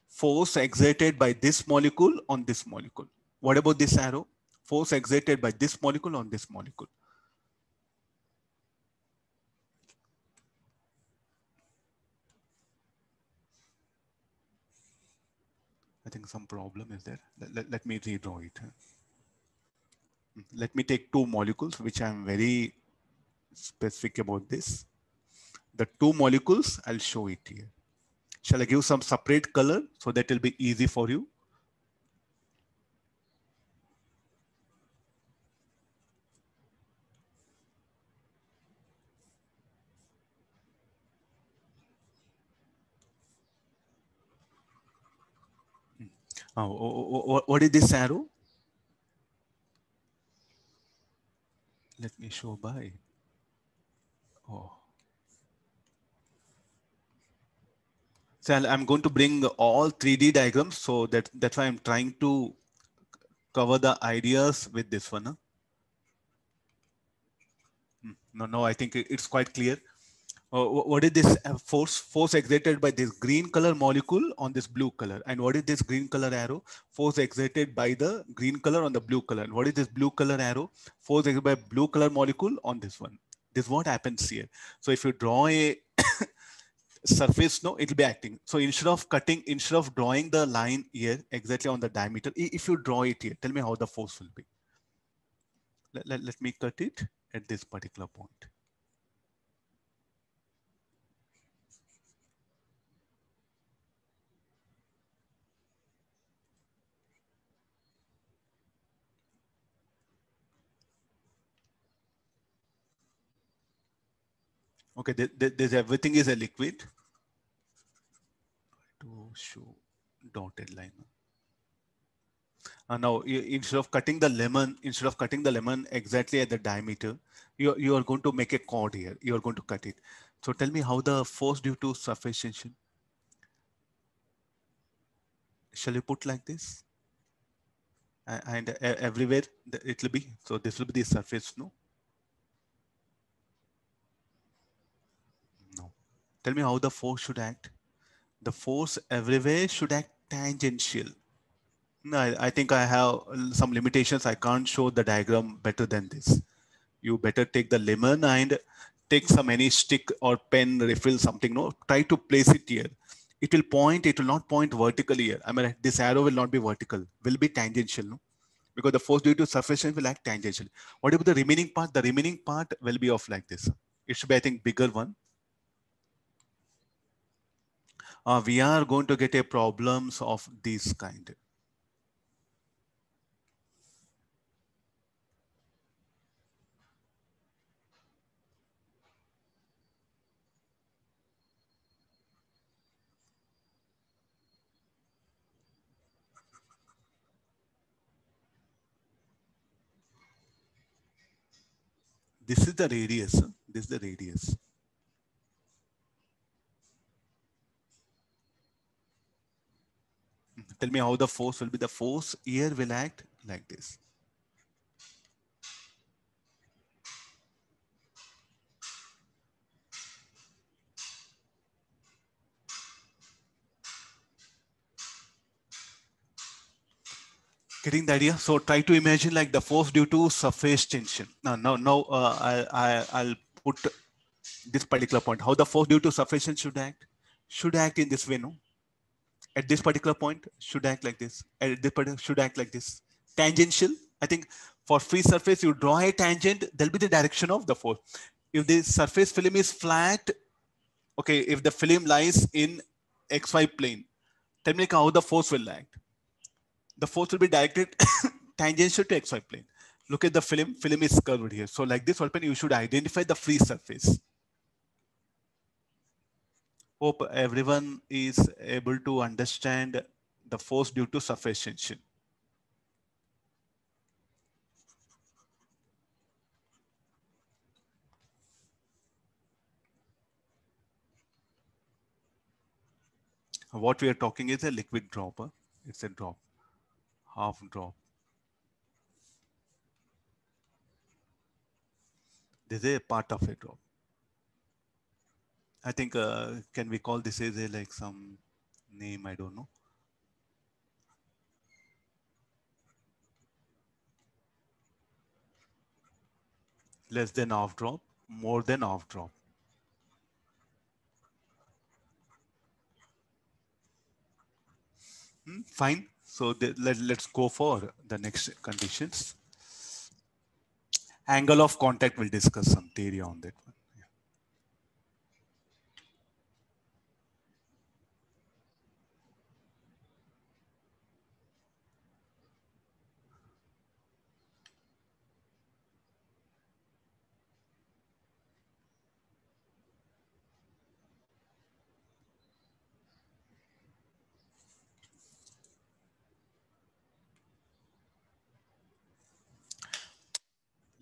Force exerted by this molecule on this molecule. What about this arrow? Force exerted by this molecule on this molecule. I think some problem is there. Let, let, let me redraw it. Let me take two molecules, which I'm very specific about this the two molecules, I'll show it here. Shall I give some separate color so that will be easy for you? Hmm. Oh, oh, oh, oh, what is this arrow? Let me show by. Oh. so I'm going to bring all 3D diagrams. So that, that's why I'm trying to cover the ideas with this one. Hmm. No, no, I think it's quite clear. Uh, what is this uh, force? Force exerted by this green color molecule on this blue color. And what is this green color arrow? Force exerted by the green color on the blue color. And what is this blue color arrow? Force exerted by blue color molecule on this one. This what happens here. So if you draw a surface no it'll be acting so instead of cutting instead of drawing the line here exactly on the diameter if you draw it here tell me how the force will be let, let, let me cut it at this particular point Okay, this, everything is a liquid. To show dotted line. Uh, now, you, instead of cutting the lemon, instead of cutting the lemon exactly at the diameter, you, you are going to make a cord here. You are going to cut it. So tell me how the force due to surface tension. Shall you put like this? And, and uh, everywhere it will be. So this will be the surface, no? Tell me how the force should act. The force everywhere should act tangential. No, I, I think I have some limitations. I can't show the diagram better than this. You better take the lemon and take some any stick or pen, refill something. No, try to place it here. It will point, it will not point vertically here. I mean, this arrow will not be vertical, will be tangential. No? Because the force due to surface will act tangential. What about the remaining part? The remaining part will be off like this. It should be, I think, bigger one uh, we are going to get a problems of this kind. This is the radius. This is the radius. Tell me how the force will be. The force here will act like this. Getting the idea? So try to imagine like the force due to surface tension. Now, now, now uh, I, I, I'll put this particular point. How the force due to surface tension should act? Should act in this way, no? at this particular point should act like this at this particular should act like this tangential i think for free surface you draw a tangent there'll be the direction of the force if the surface film is flat okay if the film lies in xy plane tell me how the force will act the force will be directed tangential to xy plane look at the film film is curved here so like this what you should identify the free surface hope everyone is able to understand the force due to surface tension. What we are talking is a liquid dropper. It's a drop, half drop. This is a part of a drop. I think uh, can we call this as a like some name? I don't know. Less than off drop, more than off drop. Hmm, fine. So the, let, let's go for the next conditions. Angle of contact, we'll discuss some theory on that one.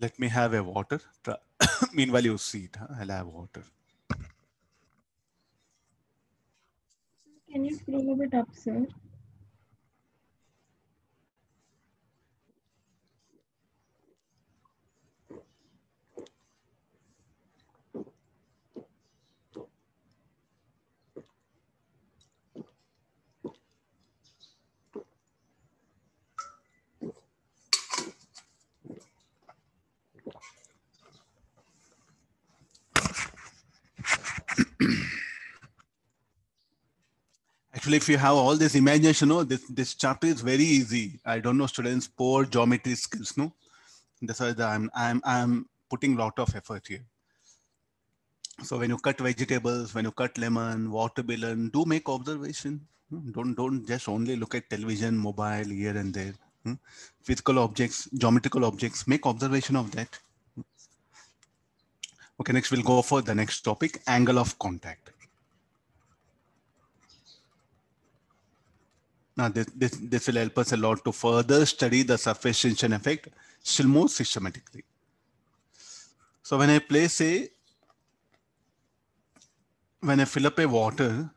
Let me have a water. Meanwhile, you see it. Huh? I'll have water. Can you scroll a bit up, sir? actually, if you have all this imagination, no, this, this chapter is very easy. I don't know students poor geometry skills, no. That's why I'm, I'm, I'm putting lot of effort here. So when you cut vegetables, when you cut lemon, watermelon, do make observation. Don't, don't just only look at television, mobile, here and there. Physical objects, geometrical objects, make observation of that. Okay, next we'll go for the next topic, angle of contact. Now, this, this, this will help us a lot to further study the surface tension effect still more systematically. So when I place a, when I fill up a water,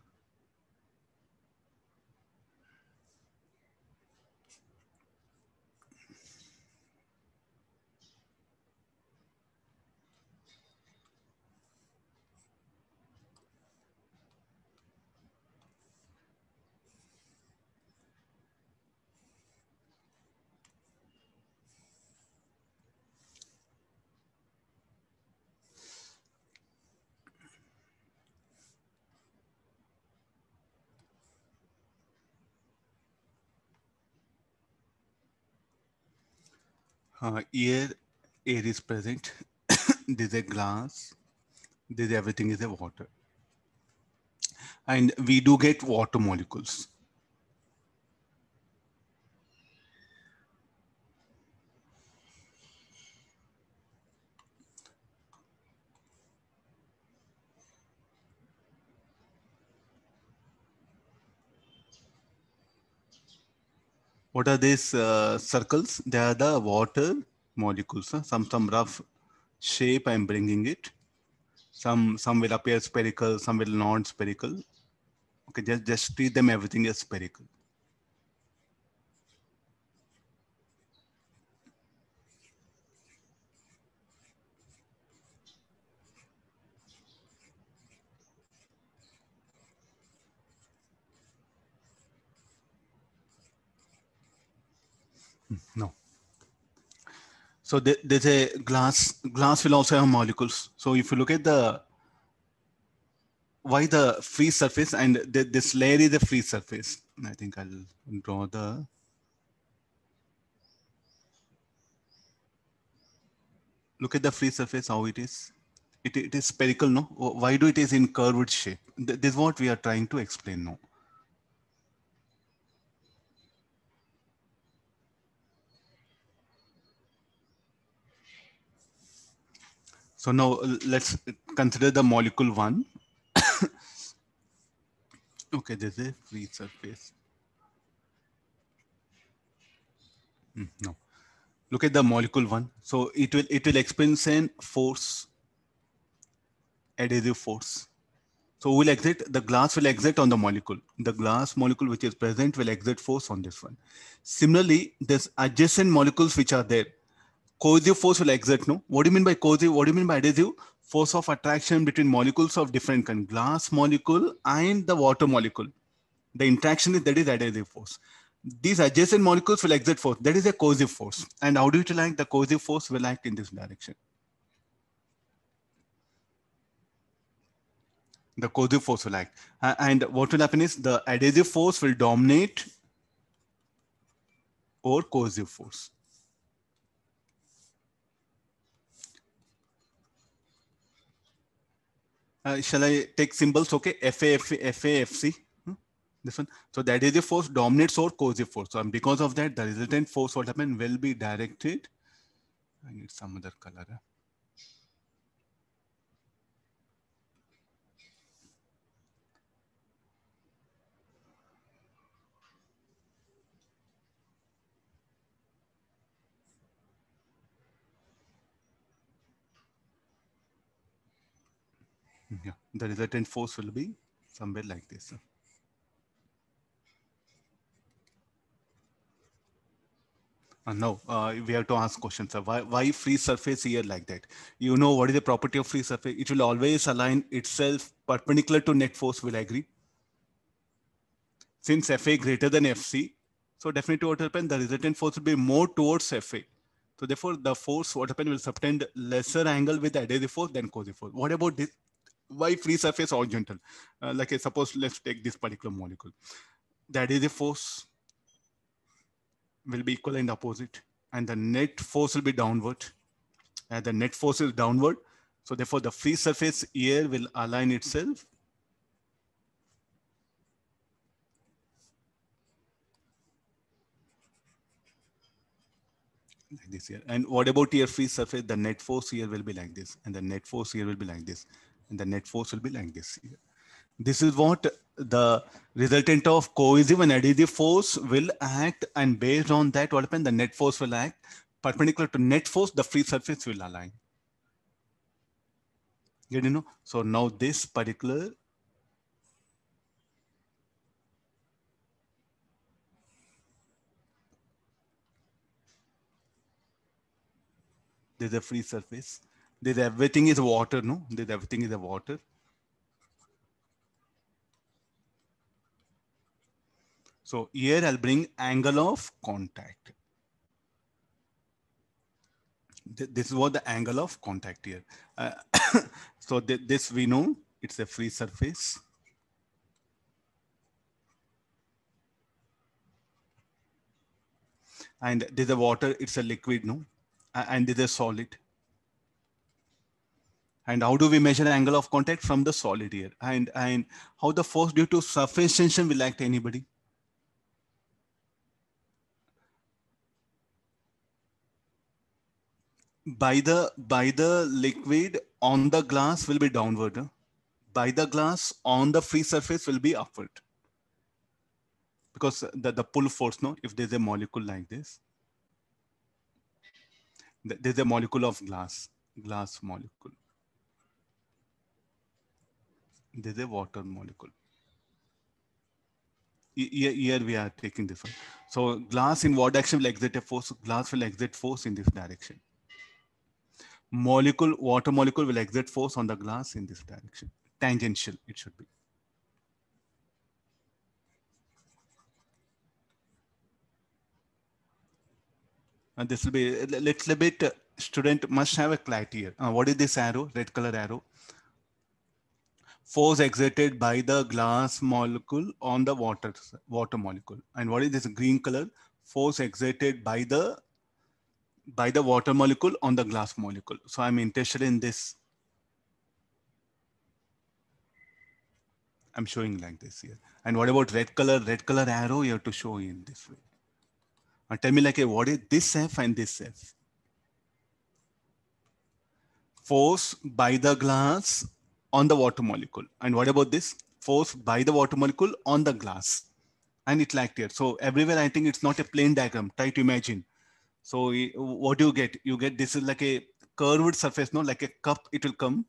uh, here air is present There's a glass There's everything is a water and we do get water molecules what are these uh, circles? They are the water molecules. Huh? Some some rough shape I'm bringing it. Some some will appear spherical, some will non-spherical. Okay, just just treat them everything as spherical. No. So there's a glass, glass will also have molecules. So if you look at the, why the free surface and the, this layer is a free surface. I think I'll draw the, look at the free surface, how it is. It, it is spherical, no? Why do it is in curved shape? This is what we are trying to explain now. So now let's consider the molecule one. okay, this is free surface. Hmm, no, look at the molecule one. So it will it will experience an force, adhesive force. So we'll exit, the glass will exit on the molecule. The glass molecule which is present will exert force on this one. Similarly, there's adjacent molecules which are there cohesive force will exert no what do you mean by cohesive what do you mean by adhesive force of attraction between molecules of different kind glass molecule and the water molecule the interaction is that is adhesive force these adjacent molecules will exert force that is a cohesive force and how do you like the cohesive force will act in this direction the cohesive force will act uh, and what will happen is the adhesive force will dominate over cohesive force uh, shall I take symbols? Okay, FA, FA, hmm? This one. So that is the force dominates or the force. So because of that, the resultant force what happened, will be directed. I need some other color. Huh? the resultant force will be somewhere like this. Uh, now uh, we have to ask questions. Sir. Why, why free surface here like that? You know what is the property of free surface? It will always align itself perpendicular to net force, will agree. Since FA greater than FC, so definitely what happened, the resultant force will be more towards FA. So therefore the force, what happened will subtend lesser angle with adhesive force than cosine force. What about this? why free surface horizontal? Uh, like I suppose let's take this particular molecule. That is a force will be equal and opposite. And the net force will be downward. And the net force is downward. So therefore the free surface here will align itself like this here. And what about your free surface? The net force here will be like this, and the net force here will be like this and the net force will be like this here. This is what the resultant of cohesive and adhesive force will act and based on that what happens, the net force will act. Perpendicular to net force, the free surface will align. You know, so now this particular there's a free surface that everything is water, no? That everything is a water. So here I'll bring angle of contact. this is what the angle of contact here. Uh, so th this we know it's a free surface. And this is water, it's a liquid, no? And this is solid and how do we measure angle of contact from the solid here and and how the force due to surface tension will act anybody by the by the liquid on the glass will be downward by the glass on the free surface will be upward because the, the pull force no if there's a molecule like this there's a molecule of glass glass molecule there's a water molecule. Here, here we are taking this one. So glass in what direction will exit a force? Glass will exert force in this direction. Molecule, water molecule will exert force on the glass in this direction. Tangential, it should be. and this will be a uh, little bit uh, student must have a clarity here. Uh, what is this arrow red color arrow force exerted by the glass molecule on the water, water molecule. And what is this green color? Force exerted by the by the water molecule on the glass molecule. So I'm interested in this. I'm showing like this here. And what about red color? Red color arrow you have to show in this way. And tell me like, what is this F and this F? Force by the glass on the water molecule. And what about this? Force by the water molecule on the glass. And it's like here. So everywhere, I think it's not a plane diagram. Try to imagine. So what do you get? You get this is like a curved surface, no? Like a cup, it will come.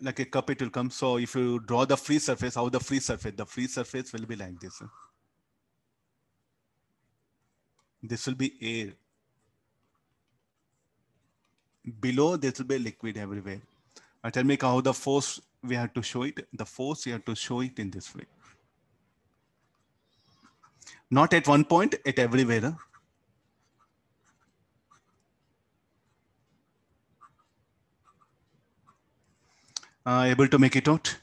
Like a cup, it will come. So if you draw the free surface, how the free surface? The free surface will be like this. This will be air below this will be liquid everywhere. Uh, tell me how the force we have to show it. The force we have to show it in this way. Not at one point, at everywhere. Huh? Uh, able to make it out.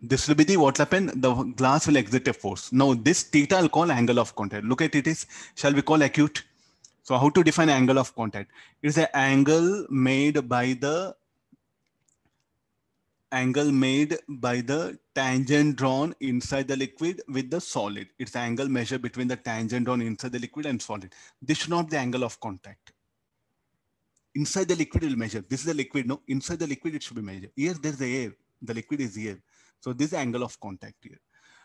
This will be the what will happen. The glass will exert a force. Now this theta I'll call angle of contact. Look at it is, shall we call acute? So how to define angle of contact? It is the angle made by the angle made by the tangent drawn inside the liquid with the solid. It's the angle measure between the tangent drawn inside the liquid and solid. This should not be the angle of contact. Inside the liquid will measure. This is the liquid, no? Inside the liquid it should be measured. Here there's the air. The liquid is here. So this angle of contact here.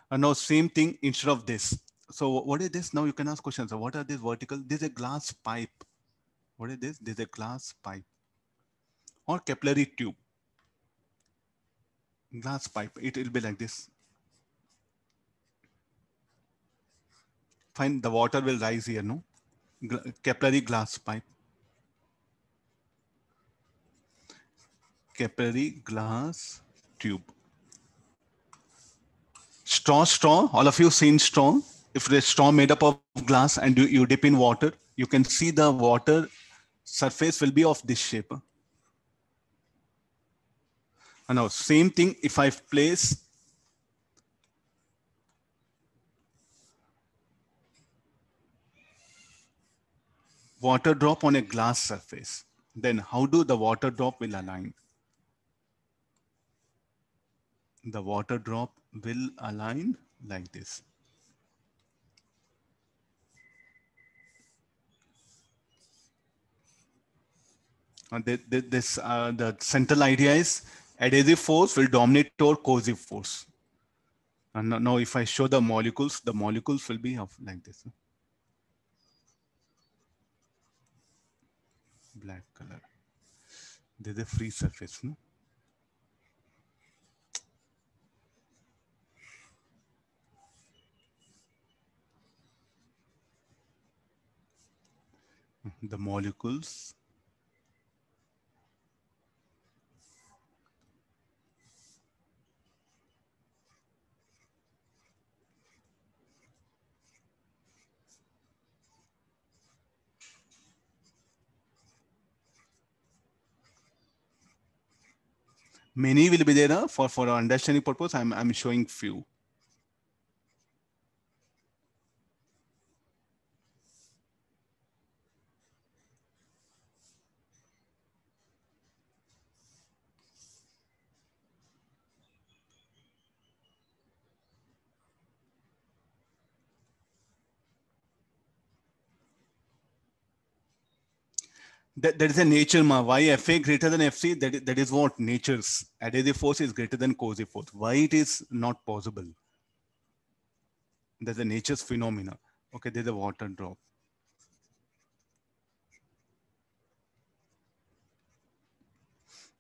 And now same thing instead of this so what is this? Now you can ask questions. So what are these vertical? This is a glass pipe. What is this? This is a glass pipe or capillary tube. Glass pipe. It will be like this. Fine. The water will rise here. No capillary glass pipe. Capillary glass tube. Straw, straw. All of you seen straw? if the straw made up of glass and you, you dip in water, you can see the water surface will be of this shape. And now same thing, if I place water drop on a glass surface, then how do the water drop will align? The water drop will align like this. Uh, this uh, the central idea is adhesive force will dominate over cohesive force. And uh, now if I show the molecules, the molecules will be of like this. Black color. There's a free surface. No? The molecules many will be there uh, for for understanding purpose i'm i'm showing few that, that is a nature ma why fa greater than fc that, that is what nature's adhesive force is greater than cohesive force why it is not possible there's a nature's phenomena okay there's a water drop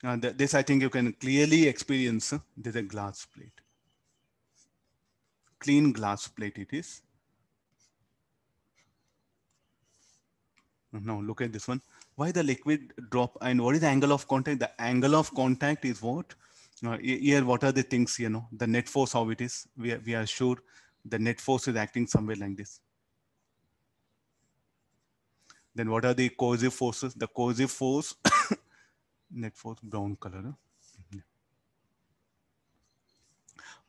Now uh, this i think you can clearly experience there's a glass plate clean glass plate it is now look at this one why the liquid drop and what is the angle of contact? The angle of contact is what? Uh, here, what are the things, you know, the net force, how it is. We are, we are sure the net force is acting somewhere like this. Then what are the cohesive forces? The cohesive force, net force, brown color. Huh? Mm-hmm.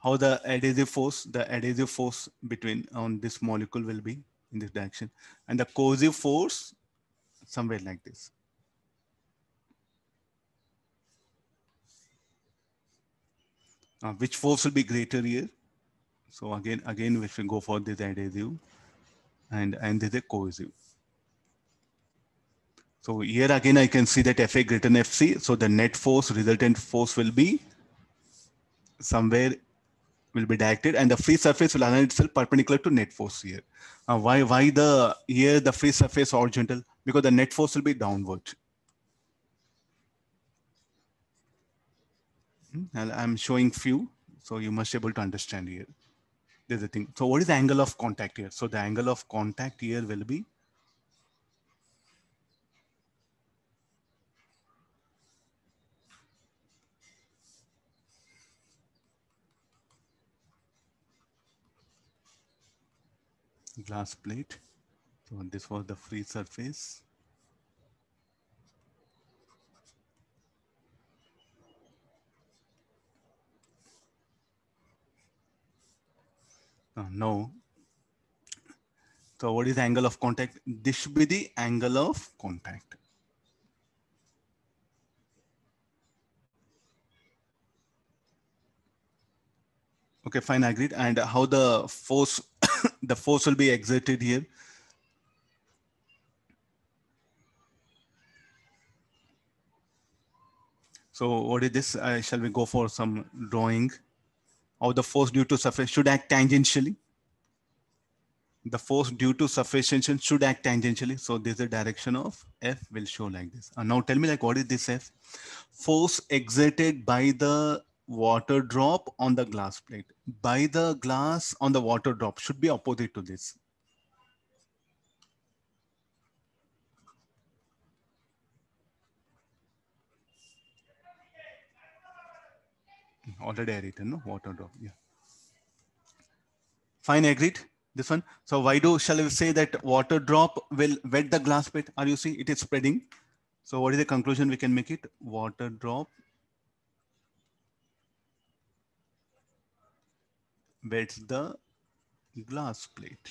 how the adhesive force, the adhesive force between on this molecule will be in this direction. And the cohesive force somewhere like this. Uh, which force will be greater here? So again, again, if we go for this adhesive and, and this is cohesive. So here again, I can see that FA greater than FC. So the net force, resultant force will be somewhere will be directed and the free surface will align itself perpendicular to net force here. Uh, why, why the here the free surface horizontal? because the net force will be downward. Hmm? I'm showing few, so you must be able to understand here. There's a thing. So what is the angle of contact here? So the angle of contact here will be glass plate so this was the free surface. Uh, no. So what is angle of contact? This should be the angle of contact. Okay, fine, agreed. And how the force, the force will be exerted here. So what is this? Uh, shall we go for some drawing of the force due to surface should act tangentially? The force due to surface tension should act tangentially. So this is the direction of F will show like this. And uh, now tell me like, what is this F? Force exerted by the water drop on the glass plate. By the glass on the water drop should be opposite to this. already I written, no? Water drop, yeah. Fine, agreed. This one. So why do, shall we say that water drop will wet the glass plate? Are you see it is spreading? So what is the conclusion we can make it? Water drop wets the glass plate.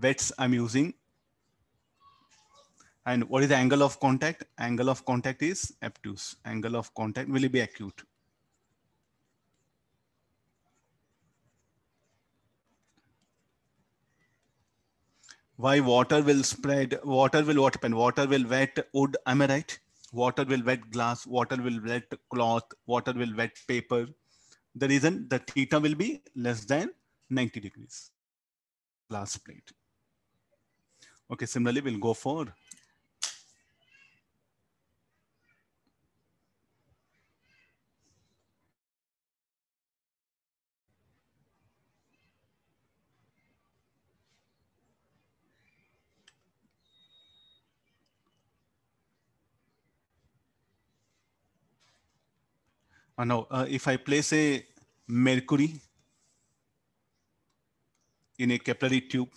Wets I'm using. And what is the angle of contact? Angle of contact is obtuse. Angle of contact will it be acute? why water will spread water will what happen water will wet wood am i right water will wet glass water will wet cloth water will wet paper the reason the theta will be less than 90 degrees glass plate okay similarly we'll go for Oh, no, uh, if I place a mercury in a capillary tube,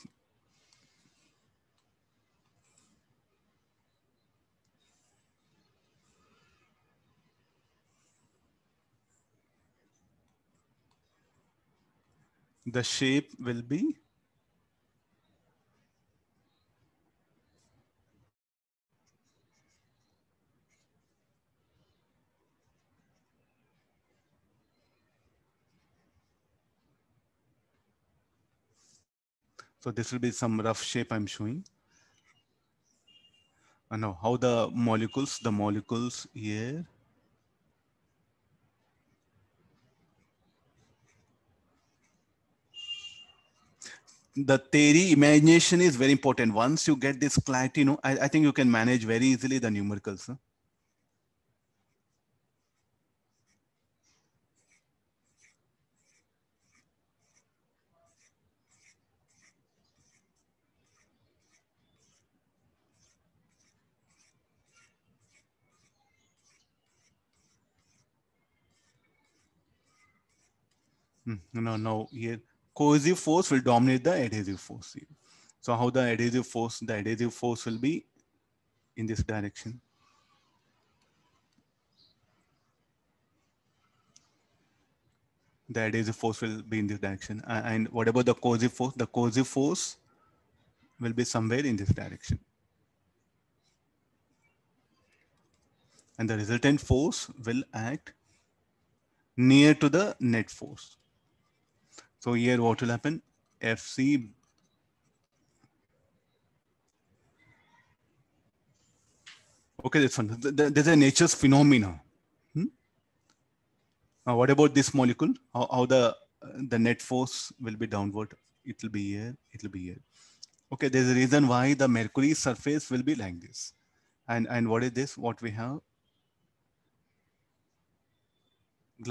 the shape will be So this will be some rough shape I'm showing. And now how the molecules, the molecules here. The theory imagination is very important. Once you get this clarity, you know, I, I think you can manage very easily the numericals. Huh? Hmm, no, no. Here, cohesive force will dominate the adhesive force. Here. So how the adhesive force, the adhesive force will be in this direction. The adhesive force will be in this direction. And what about the cohesive force? The cohesive force will be somewhere in this direction. And the resultant force will act near to the net force. So here what will happen? FC Okay, that's one. There's a nature's phenomena. Hmm? Now, what about this molecule? How, how the uh, the net force will be downward. It will be here. It will be here. Okay, there's a reason why the mercury surface will be like this. And and what is this? What we have?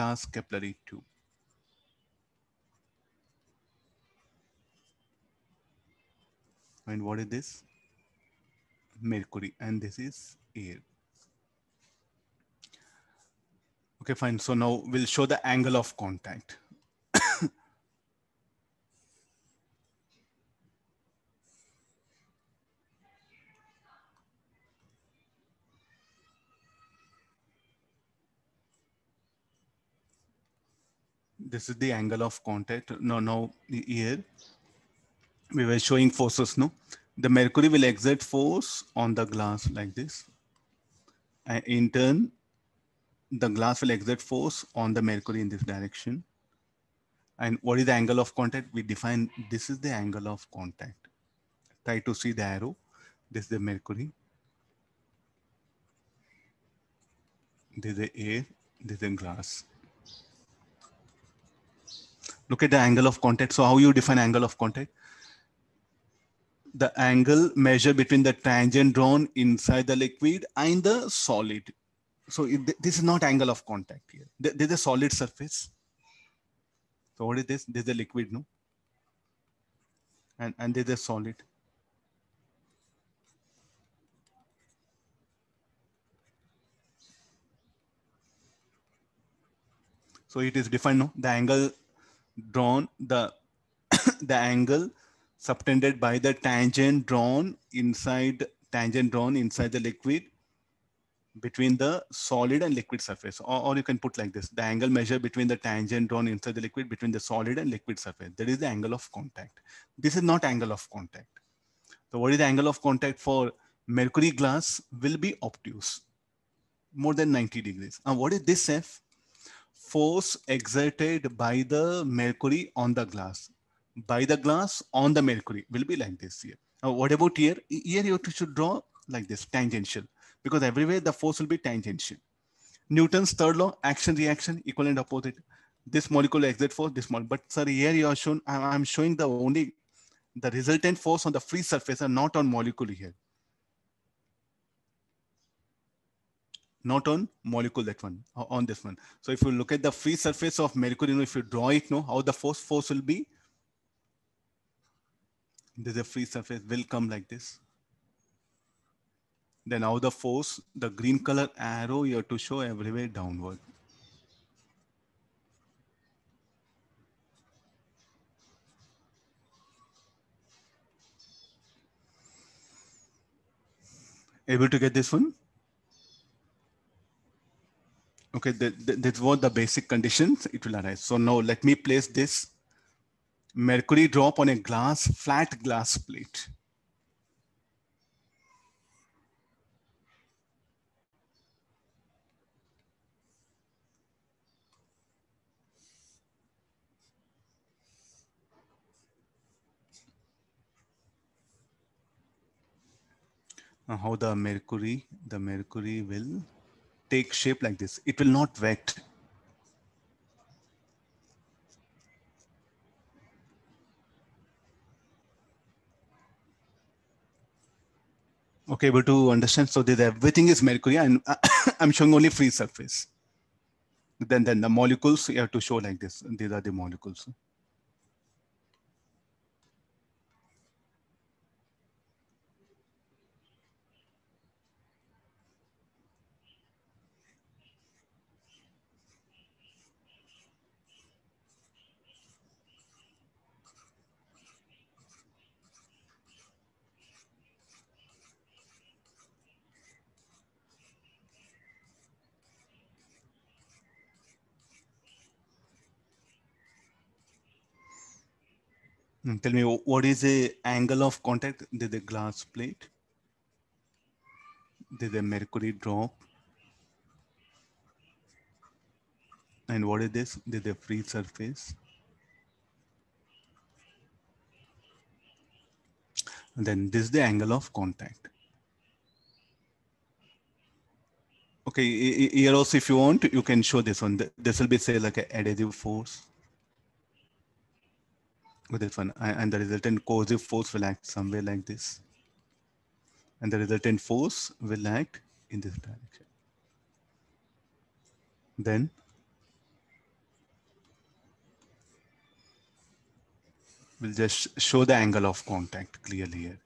Glass capillary tube. and what is this mercury and this is air okay fine so now we'll show the angle of contact this is the angle of contact no no here we were showing forces, no? The mercury will exert force on the glass like this. And in turn, the glass will exert force on the mercury in this direction. And what is the angle of contact? We define this is the angle of contact. Try to see the arrow. This is the mercury. This is the air. This is the glass. Look at the angle of contact. So how you define angle of contact? the angle measured between the tangent drawn inside the liquid and the solid. So it, this is not angle of contact here. There's a solid surface. So what is this? There's a liquid, no? And, and there's a solid. So it is defined, no? The angle drawn, the, the angle subtended by the tangent drawn inside tangent drawn inside the liquid between the solid and liquid surface or, or you can put like this the angle measure between the tangent drawn inside the liquid between the solid and liquid surface that is the angle of contact this is not angle of contact so what is the angle of contact for mercury glass will be obtuse more than 90 degrees and what is this f force exerted by the mercury on the glass by the glass on the mercury will be like this here. Now, what about here? Here you should draw like this, tangential, because everywhere the force will be tangential. Newton's third law, action, reaction, equal and opposite. This molecule exert force, this molecule. But sir, here you are shown, I'm showing the only, the resultant force on the free surface and not on molecule here. not on molecule that one on this one so if you look at the free surface of mercury you know, if you draw it you know how the force force will be there's a free surface will come like this. Then now the force, the green color arrow you have to show everywhere downward. Able to get this one? Okay, that's what the basic conditions it will arise. So now let me place this mercury drop on a glass, flat glass plate. Now how the mercury, the mercury will take shape like this. It will not wet okay able to understand so that everything is mercury and uh, i'm showing only free surface then then the molecules you have to show like this these are the molecules And hmm, tell me what is the angle of contact did the glass plate? Did the mercury drop? And what is this? Did the free surface? And then this is the angle of contact. Okay, here also if you want, you can show this one. This will be say like an adhesive force with this one and the resultant coercive force will act somewhere like this and the resultant force will act in this direction then we'll just show the angle of contact clearly here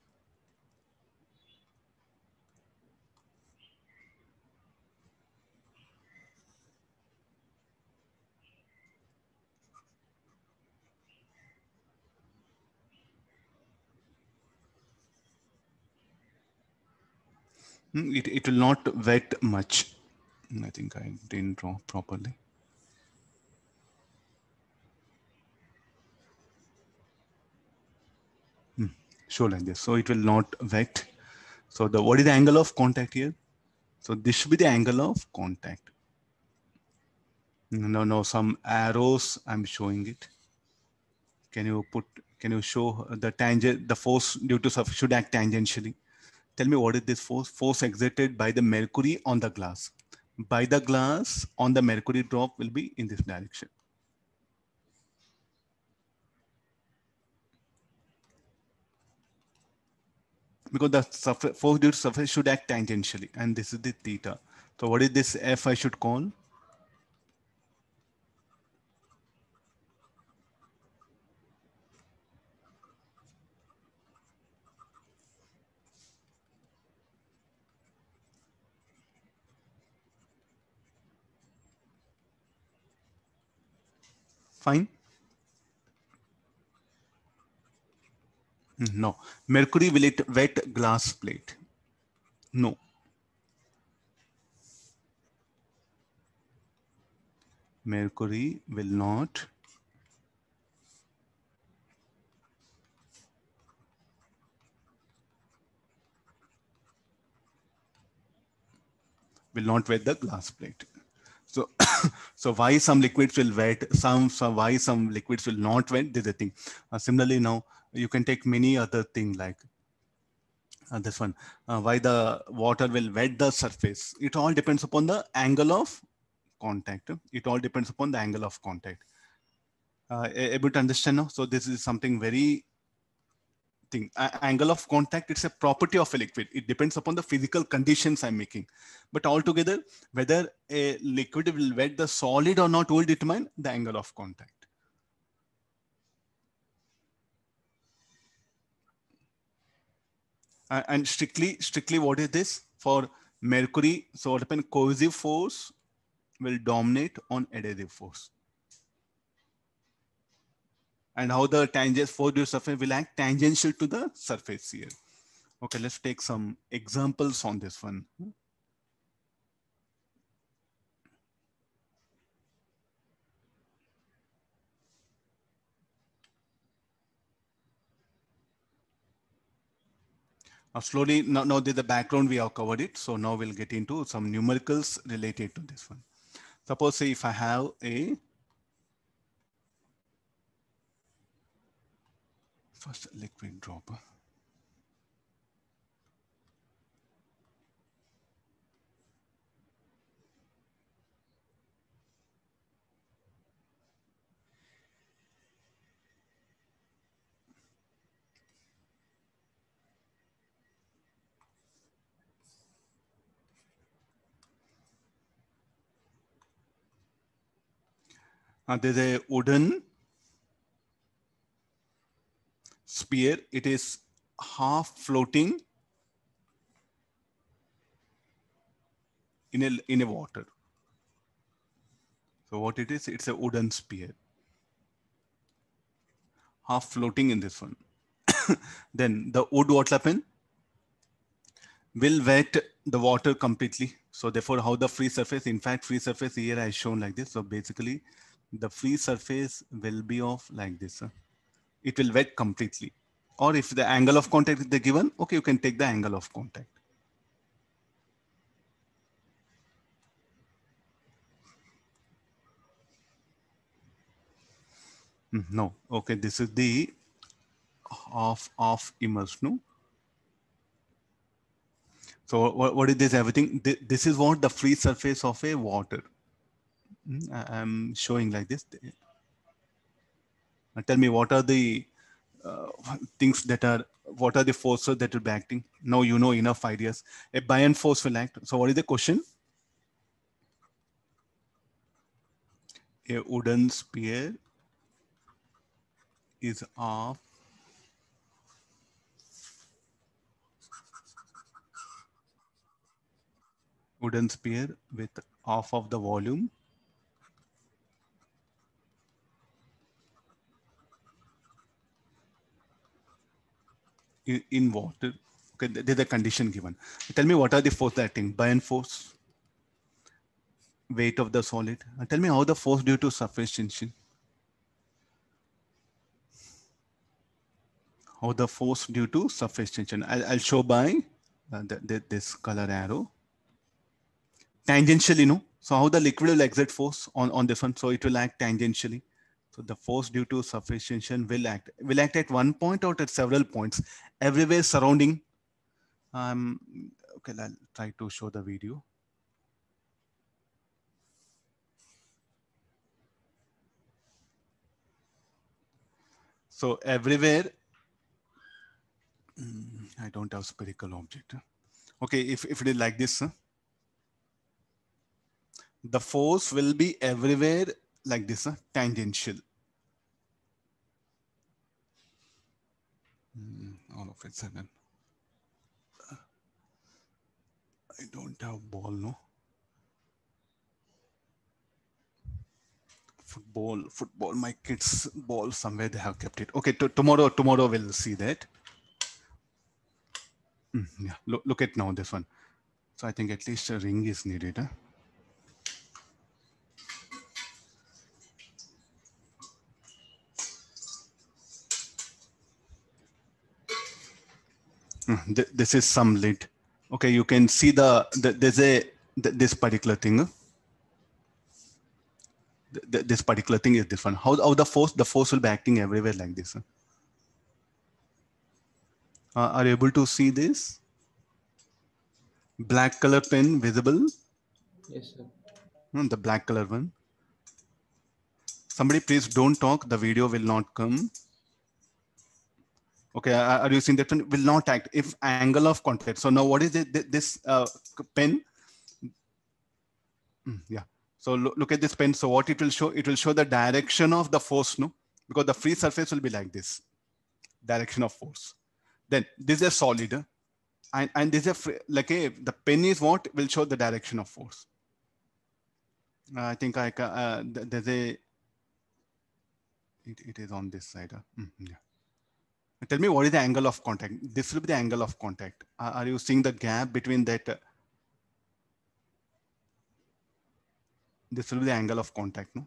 Hmm, it, it will not wet much. Hmm, I think I didn't draw properly. Hmm. Show like this. So it will not wet. So the what is the angle of contact here? So this should be the angle of contact. Hmm, no, no, some arrows I'm showing it. Can you put, can you show the tangent, the force due to should act tangentially? Tell me what is this force? Force exerted by the mercury on the glass. By the glass on the mercury drop will be in this direction. Because the surface, force due to surface should act tangentially and this is the theta. So what is this F I should call? Fine. Mm, no. Mercury will it wet glass plate? No. Mercury will not will not wet the glass plate. So, so why some liquids will wet, some, so why some liquids will not wet, this is the thing. Uh, similarly, now you can take many other thing like uh, this one, uh, why the water will wet the surface. It all depends upon the angle of contact. It all depends upon the angle of contact. Uh, able to understand now? So this is something very thing. angle of contact, it's a property of a liquid. It depends upon the physical conditions I'm making. But altogether, whether a liquid will wet the solid or not will determine the angle of contact. Uh, and strictly, strictly what is this? For mercury, so what happened, cohesive force will dominate on adhesive force and how the tangent four due surface will act tangential to the surface here. Okay, let's take some examples on this one. Now slowly, now, now the background we have covered it. So now we'll get into some numericals related to this one. Suppose say if I have a first liquid dropper. Uh, there's a wooden sphere it is half floating in a in a water so what it is it's a wooden spear, half floating in this one then the wood what happen will wet the water completely so therefore how the free surface in fact free surface here i shown like this so basically the free surface will be of like this huh? it will wet completely. Or if the angle of contact is given, okay, you can take the angle of contact. Hmm, no, okay, this is the of of immersion. So what, what is this everything? This is what the free surface of a water. Hmm, I'm showing like this tell me what are the uh, things that are what are the forces that will be acting now you know enough ideas a buy-in force will act so what is the question a wooden spear is of wooden spear with half of the volume in, in water. Okay, there's a condition given. Tell me what are the force acting? Buoyant force, weight of the solid. And tell me how the force due to surface tension. How the force due to surface tension. I'll, I'll show by uh, the, the, this color arrow. Tangentially, no. So how the liquid will exert force on, on this one. So it will act tangentially. So the force due to sufficiency will act will act at one point or at several points, everywhere surrounding. Um, okay, I'll try to show the video. So everywhere, hmm, I don't have spherical object. Okay, if, if it is like this, the force will be everywhere like this, tangential. Mm-hmm. all of a sudden. I don't have ball, no? Football, football. My kids' ball somewhere they have kept it. Okay, tomorrow, tomorrow we'll see that. Mm, yeah, look, look at now this one. So I think at least a ring is needed. Huh? Hmm, this is some lid okay you can see the, the there's a the, this particular thing the, this particular thing is different how, how the force the force will be acting everywhere like this uh, are you able to see this black color pen visible yes sir hmm, the black color one somebody please don't talk the video will not come okay are, you seeing that will not act if angle of contact so now what is it, this uh, pen hmm, yeah so lo look at this pen so what it will show it will show the direction of the force no because the free surface will be like this direction of force then this is a solid uh, and and this is a free, like a the pen is what will show the direction of force i think i uh, there's a it, it is on this side uh, hmm, yeah tell me what is the angle of contact this will be the angle of contact are, you seeing the gap between that uh, this will be the angle of contact no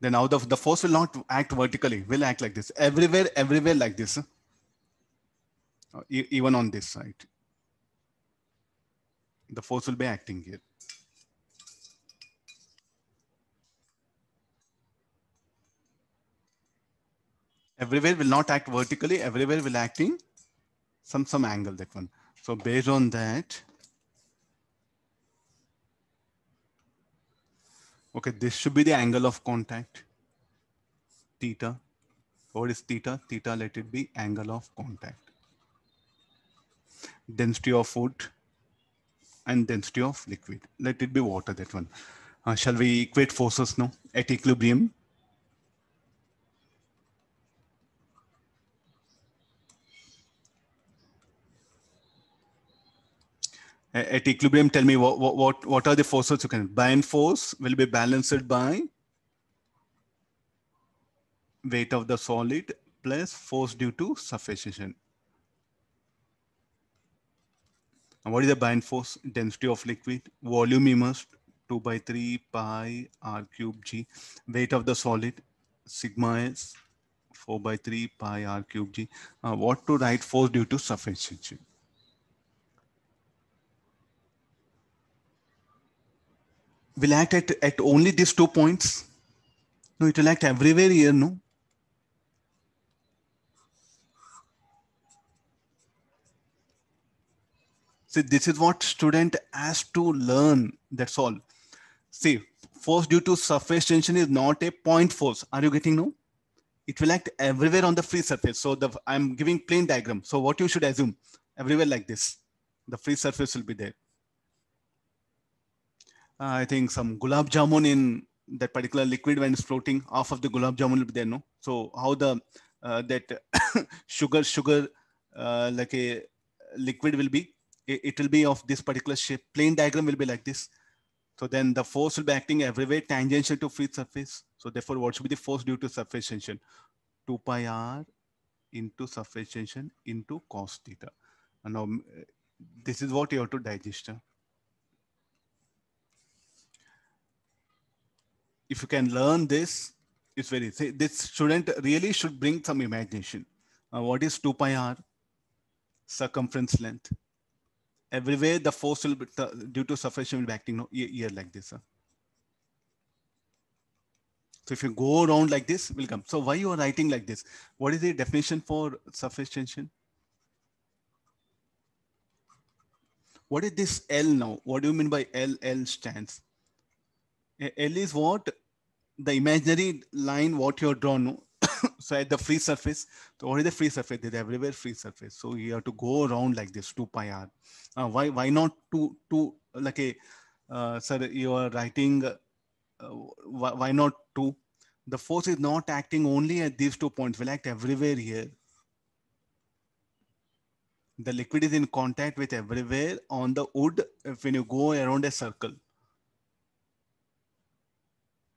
then now the, the force will not act vertically will act like this everywhere everywhere like this uh, even on this side the force will be acting here everywhere will not act vertically, everywhere will act in some, some angle, that one. So based on that, okay, this should be the angle of contact, theta. What is theta? Theta, let it be angle of contact. Density of food and density of liquid. Let it be water, that one. Uh, shall we equate forces now at equilibrium? at equilibrium, tell me what, what, what are the forces you can, Bind force will be balanced by weight of the solid plus force due to suffocation. And what is the bind force? Density of liquid, volume immersed, 2 by 3 pi r cube g, weight of the solid, sigma s, 4 by 3 pi r cube g. Uh, what to write force due to tension? will act at, at only these two points? No, it will act everywhere here, no? See, this is what student has to learn. That's all. See, force due to surface tension is not a point force. Are you getting no? It will act everywhere on the free surface. So the I'm giving plane diagram. So what you should assume everywhere like this, the free surface will be there. Uh, I think some gulab jamun in that particular liquid when it's floating, off of the gulab jamun will be there, no? So how the uh, that sugar, sugar uh, like a liquid will be, it, it will be of this particular shape. Plane diagram will be like this. So then the force will be acting everywhere tangential to free surface. So therefore, what should be the force due to surface tension? 2 pi r into surface tension into cos theta. And now this is what you have to digest. Huh? if you can learn this, it's very, this student really should bring some imagination. Uh, what is 2 pi r? Circumference length. Everywhere the force will be, due to surface will be acting no, here like this. Huh? So if you go around like this, will come. So why you are writing like this? What is the definition for surface tension? What is this L now? What do you mean by L? L stands. L is what? the imaginary line what you have drawn so at the free surface so what is the free surface there everywhere free surface so you have to go around like this 2 pi r uh, why why not to to like a uh, sir you are writing uh, why, why not two the force is not acting only at these two points will act everywhere here the liquid is in contact with everywhere on the wood when you go around a circle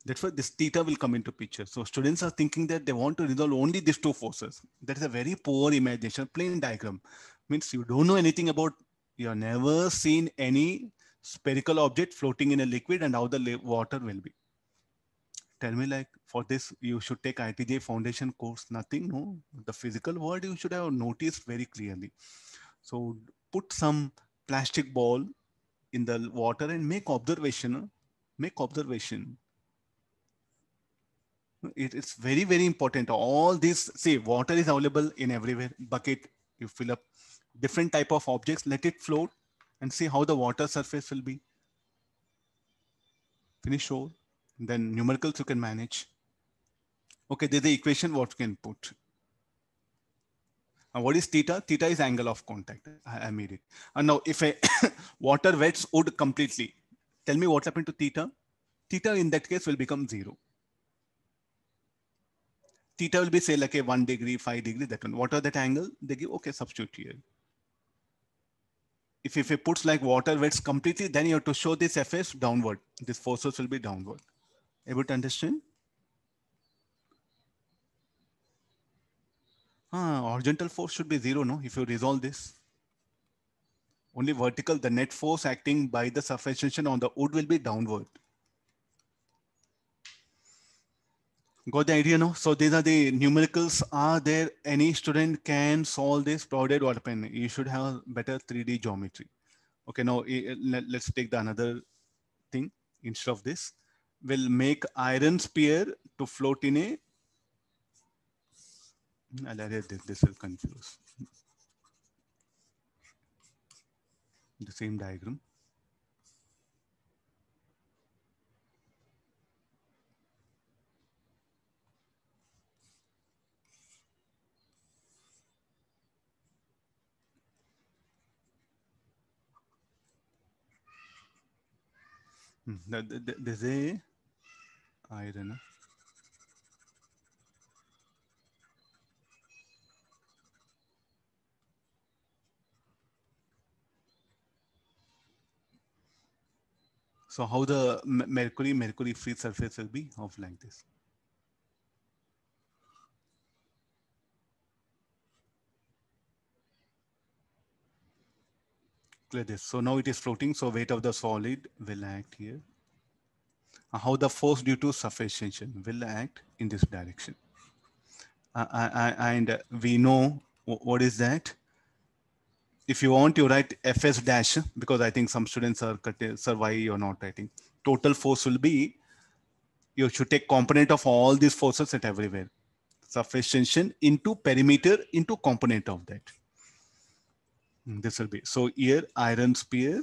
that's why this theta will come into picture. So students are thinking that they want to resolve only these two forces. That is a very poor imagination. Plane diagram means you don't know anything about, you have never seen any spherical object floating in a liquid and how the water will be. Tell me like for this, you should take ITJ foundation course, nothing, no. The physical world you should have noticed very clearly. So put some plastic ball in the water and make observation, make observation it's very very important all this see water is available in everywhere bucket you fill up different type of objects let it float and see how the water surface will be finish all then numericals you can manage okay there's the equation what you can put and what is theta theta is angle of contact i, I made it and uh, now if a water wets wood completely tell me what happened to theta theta in that case will become zero theta will be say like a one degree, five degree, that one. What are that angle? They give, okay, substitute here. If, if it puts like water wets completely, then you have to show this FS downward. This forces will be downward. Able to understand? Ah, horizontal force should be zero, no? If you resolve this. Only vertical, the net force acting by the surface tension on the wood will be downward. Got the idea, no? So these are the numericals. Are there any student can solve this provided water pen? You should have better 3D geometry. Okay, now eh, eh, let's take the another thing instead of this. We'll make iron spear to float in a. Hmm, I'll edit this, this will confuse. The same diagram. desde know. So how the mercury mercury free surface will be of like this. like this. So now it is floating, so weight of the solid will act here. Uh, how the force due to surface tension will act in this direction. Uh, I, uh, I, uh, and we know what is that. If you want, you write Fs dash, because I think some students are you or not, I think. Total force will be, you should take component of all these forces at everywhere. Surface tension into perimeter into component of that. Mm, this will be, so here iron spear.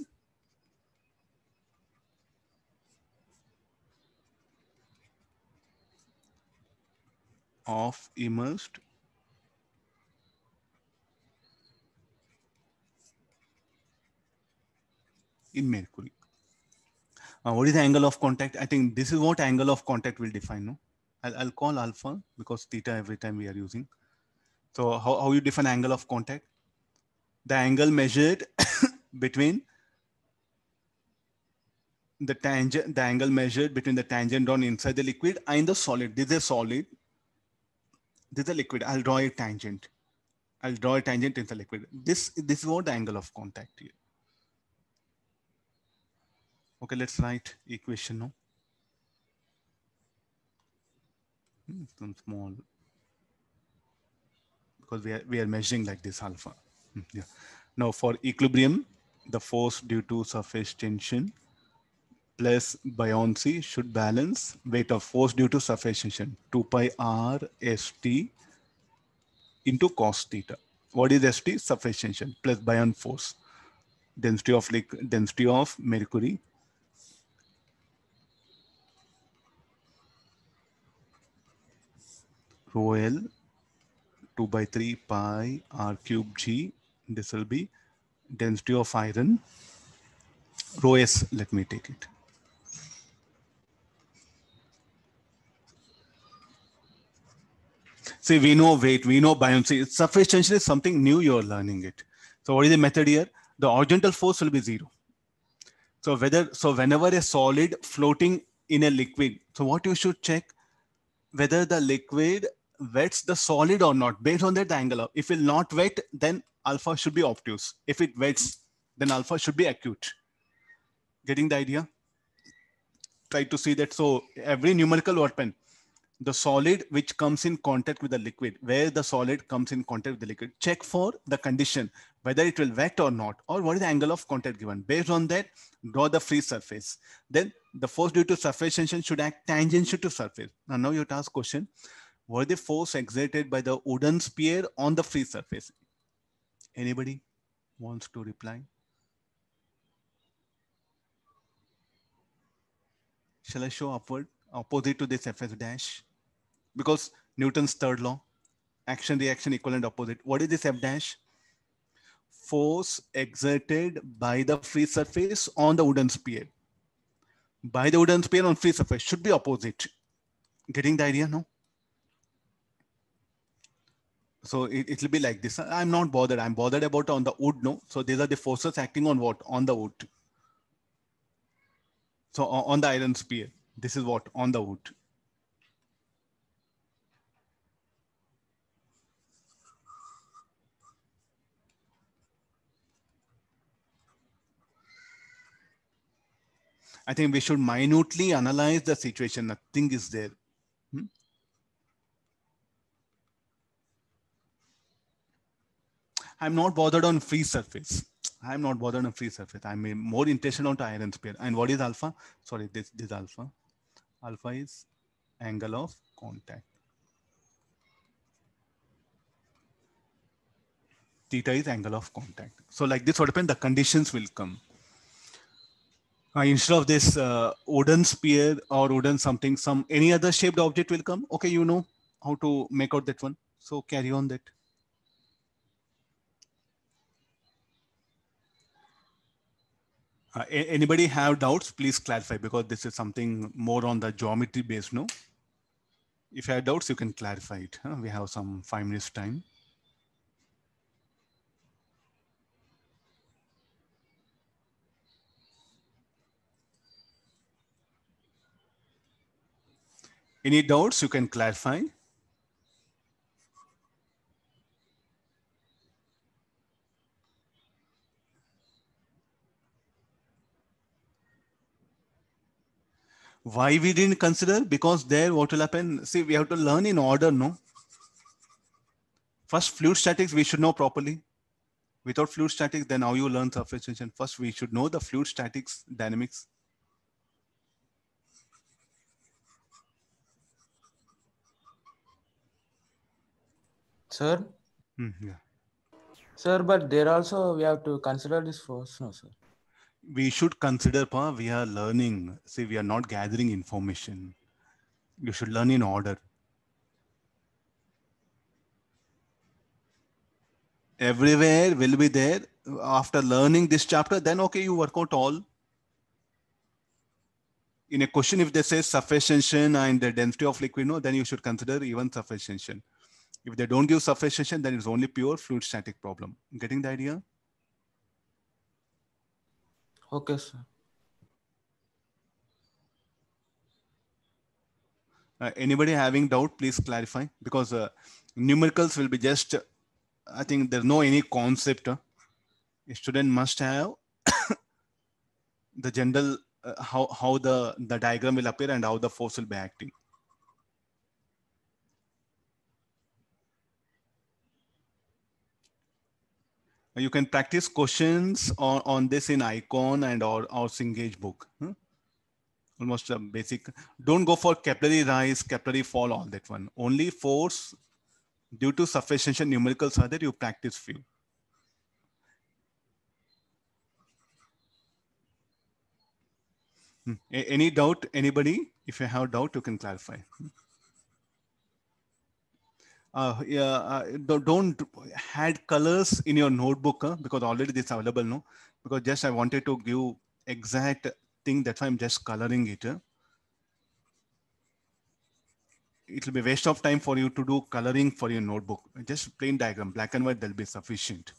of immersed in mercury. Uh, what is the angle of contact? I think this is what angle of contact will define. No? I'll, I'll call alpha because theta every time we are using. So how, how you define angle of contact? the angle measured between the tangent, the angle measured between the tangent drawn inside the liquid and the solid. This is a solid. This is a liquid. I'll draw a tangent. I'll draw a tangent in the liquid. This, this is what the angle of contact here. Okay, let's write equation now. Hmm, some small, because we are, we are measuring like this alpha. Mm, yeah. Now for equilibrium, the force due to surface tension plus buoyancy should balance weight of force due to surface tension 2 pi r st into cos theta. What is st? Surface tension plus buoyant force. Density of liquid density of mercury rho L 2 by 3 pi r cube g this will be density of iron. Rho S, let me take it. See, we know weight, we know buoyancy. It's essentially something new you're learning it. So what is the method here? The horizontal force will be zero. So whether so whenever a solid floating in a liquid, so what you should check whether the liquid wets the solid or not based on that angle. If it will not wet, then alpha should be obtuse. If it wets, then alpha should be acute. Getting the idea? Try to see that. So every numerical pen, the solid which comes in contact with the liquid, where the solid comes in contact with the liquid, check for the condition, whether it will wet or not, or what is the angle of contact given. Based on that, draw the free surface. Then the force due to surface tension should act tangential to surface. Now, now your task question, were the force exerted by the wooden spear on the free surface? Anybody wants to reply? Shall I show upward, opposite to this Fs dash? Because Newton's third law, action, reaction, equivalent, opposite. What is this F dash? Force exerted by the free surface on the wooden spear. By the wooden spear on free surface should be opposite. Getting the idea, no? so it, it'll be like this i'm not bothered i'm bothered about on the wood no so these are the forces acting on what on the wood so on the iron spear this is what on the wood I think we should minutely analyze the situation. Nothing is there. I'm not bothered on free surface. I'm not bothered on free surface. I'm more interested on iron spear. And what is alpha? Sorry, this, this is alpha. Alpha is angle of contact. Theta is angle of contact. So like this, what happens? The conditions will come. Uh, instead of this uh, wooden spear or wooden something, some any other shaped object will come. Okay, you know how to make out that one. So carry on that. Uh, anybody have doubts, please clarify because this is something more on the geometry based, no? If you have doubts, you can clarify it. Huh? We have some five minutes time. Any doubts you can clarify? Why we didn't consider? Because there what will happen, see, we have to learn in order, no? First, fluid statics, we should know properly. Without fluid statics, then how you learn surface tension? First, we should know the fluid statics dynamics. Sir? Mm, yeah. Sir, but there also we have to consider this force, no, sir we should consider pa, we are learning see we are not gathering information you should learn in order everywhere will be there after learning this chapter then okay you work out all in a question if they say sufficiency and the density of liquid no then you should consider even sufficiency if they don't give sufficiency then it's only pure fluid static problem getting the idea Okay, sir. Uh, anybody having doubt, please clarify because uh, numericals will be just, uh, I think there's no any concept. Huh? A student must have the general, uh, how, how the, the diagram will appear and how the force will be acting. you can practice questions on, on this in icon and or, or Cengage book. Hmm? Almost a basic, don't go for capillary rise, capillary fall, all that one. Only force due to sufficient numericals are you practice few. Hmm. Any doubt, anybody? If you have doubt, you can clarify. Hmm uh, yeah, uh, don't add colors in your notebook huh? because already this available no because just i wanted to give exact thing that's why i'm just coloring it it will be waste of time for you to do coloring for your notebook. Just plain diagram, black and white, that'll be sufficient.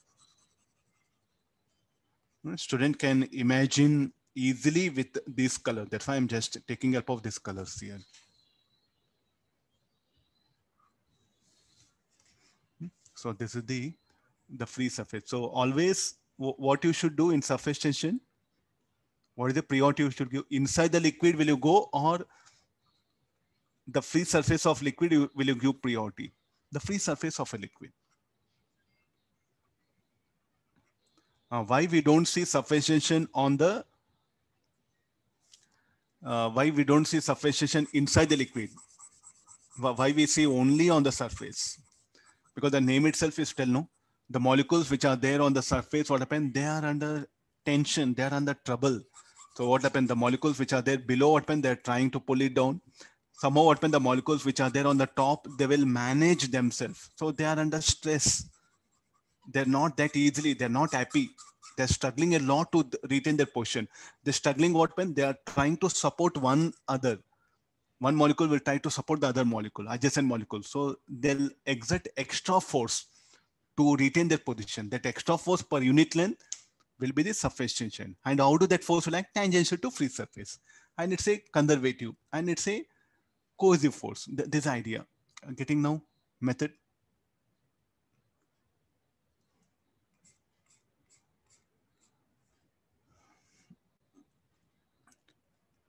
Hmm, student can imagine easily with this color. That's why I'm just taking help of these colors here. So this is the, the free surface. So always what you should do in surface tension, what is the priority you should give? Inside the liquid will you go or the free surface of liquid will you give priority? The free surface of a liquid. Uh, why we don't see surface tension on the uh, why we don't see surface tension inside the liquid why we see only on the surface because the name itself is no, The molecules which are there on the surface, what happened? They are under tension, they are under trouble. So what happened? The molecules which are there below, what happened? They're trying to pull it down. Somehow what happened? The molecules which are there on the top, they will manage themselves. So they are under stress. They're not that easily. They're not happy. They're struggling a lot to retain their position. They're struggling what happened? They are trying to support one other one molecule will try to support the other molecule, adjacent molecule. So they'll exert extra force to retain their position. That extra force per unit length will be the surface tension. And how do that force will act? Tangential to free surface. And it's a conservative and it's a cohesive force. Th this idea. Getting now method?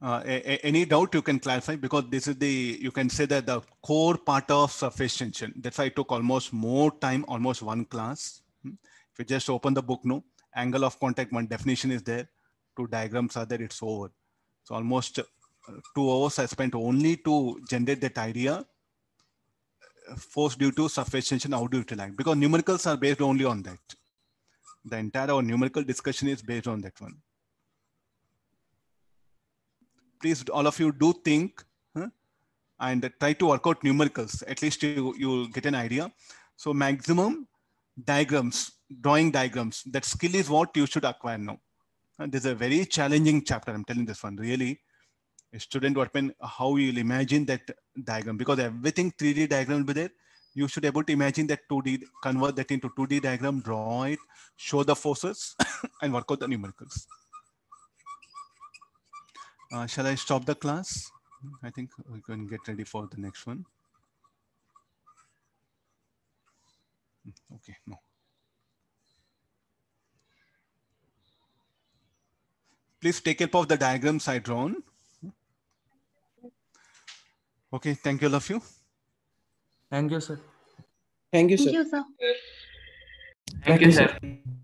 Uh, any doubt you can clarify because this is the you can say that the core part of surface tension that's why it took almost more time almost one class hmm. if you just open the book no angle of contact one definition is there two diagrams are there it's over so almost uh, two hours i spent only to generate that idea uh, force due to surface tension how do you utilize because numericals are based only on that the entire our numerical discussion is based on that one please all of you do think huh, and try to work out numericals. At least you, you'll get an idea. So maximum diagrams, drawing diagrams, that skill is what you should acquire now. And this is a very challenging chapter. I'm telling this one really. A student, what when how you'll imagine that diagram because everything 3D diagram will be there. You should be able to imagine that 2D, convert that into 2D diagram, draw it, show the forces, and work out the numericals. Uh, shall I stop the class? I think we can get ready for the next one. Hmm, okay, no. Please take help of the diagrams I drawn. Okay, thank you, all of you. Thank you, sir. Thank you, sir. Thank you, sir. Thank you, sir.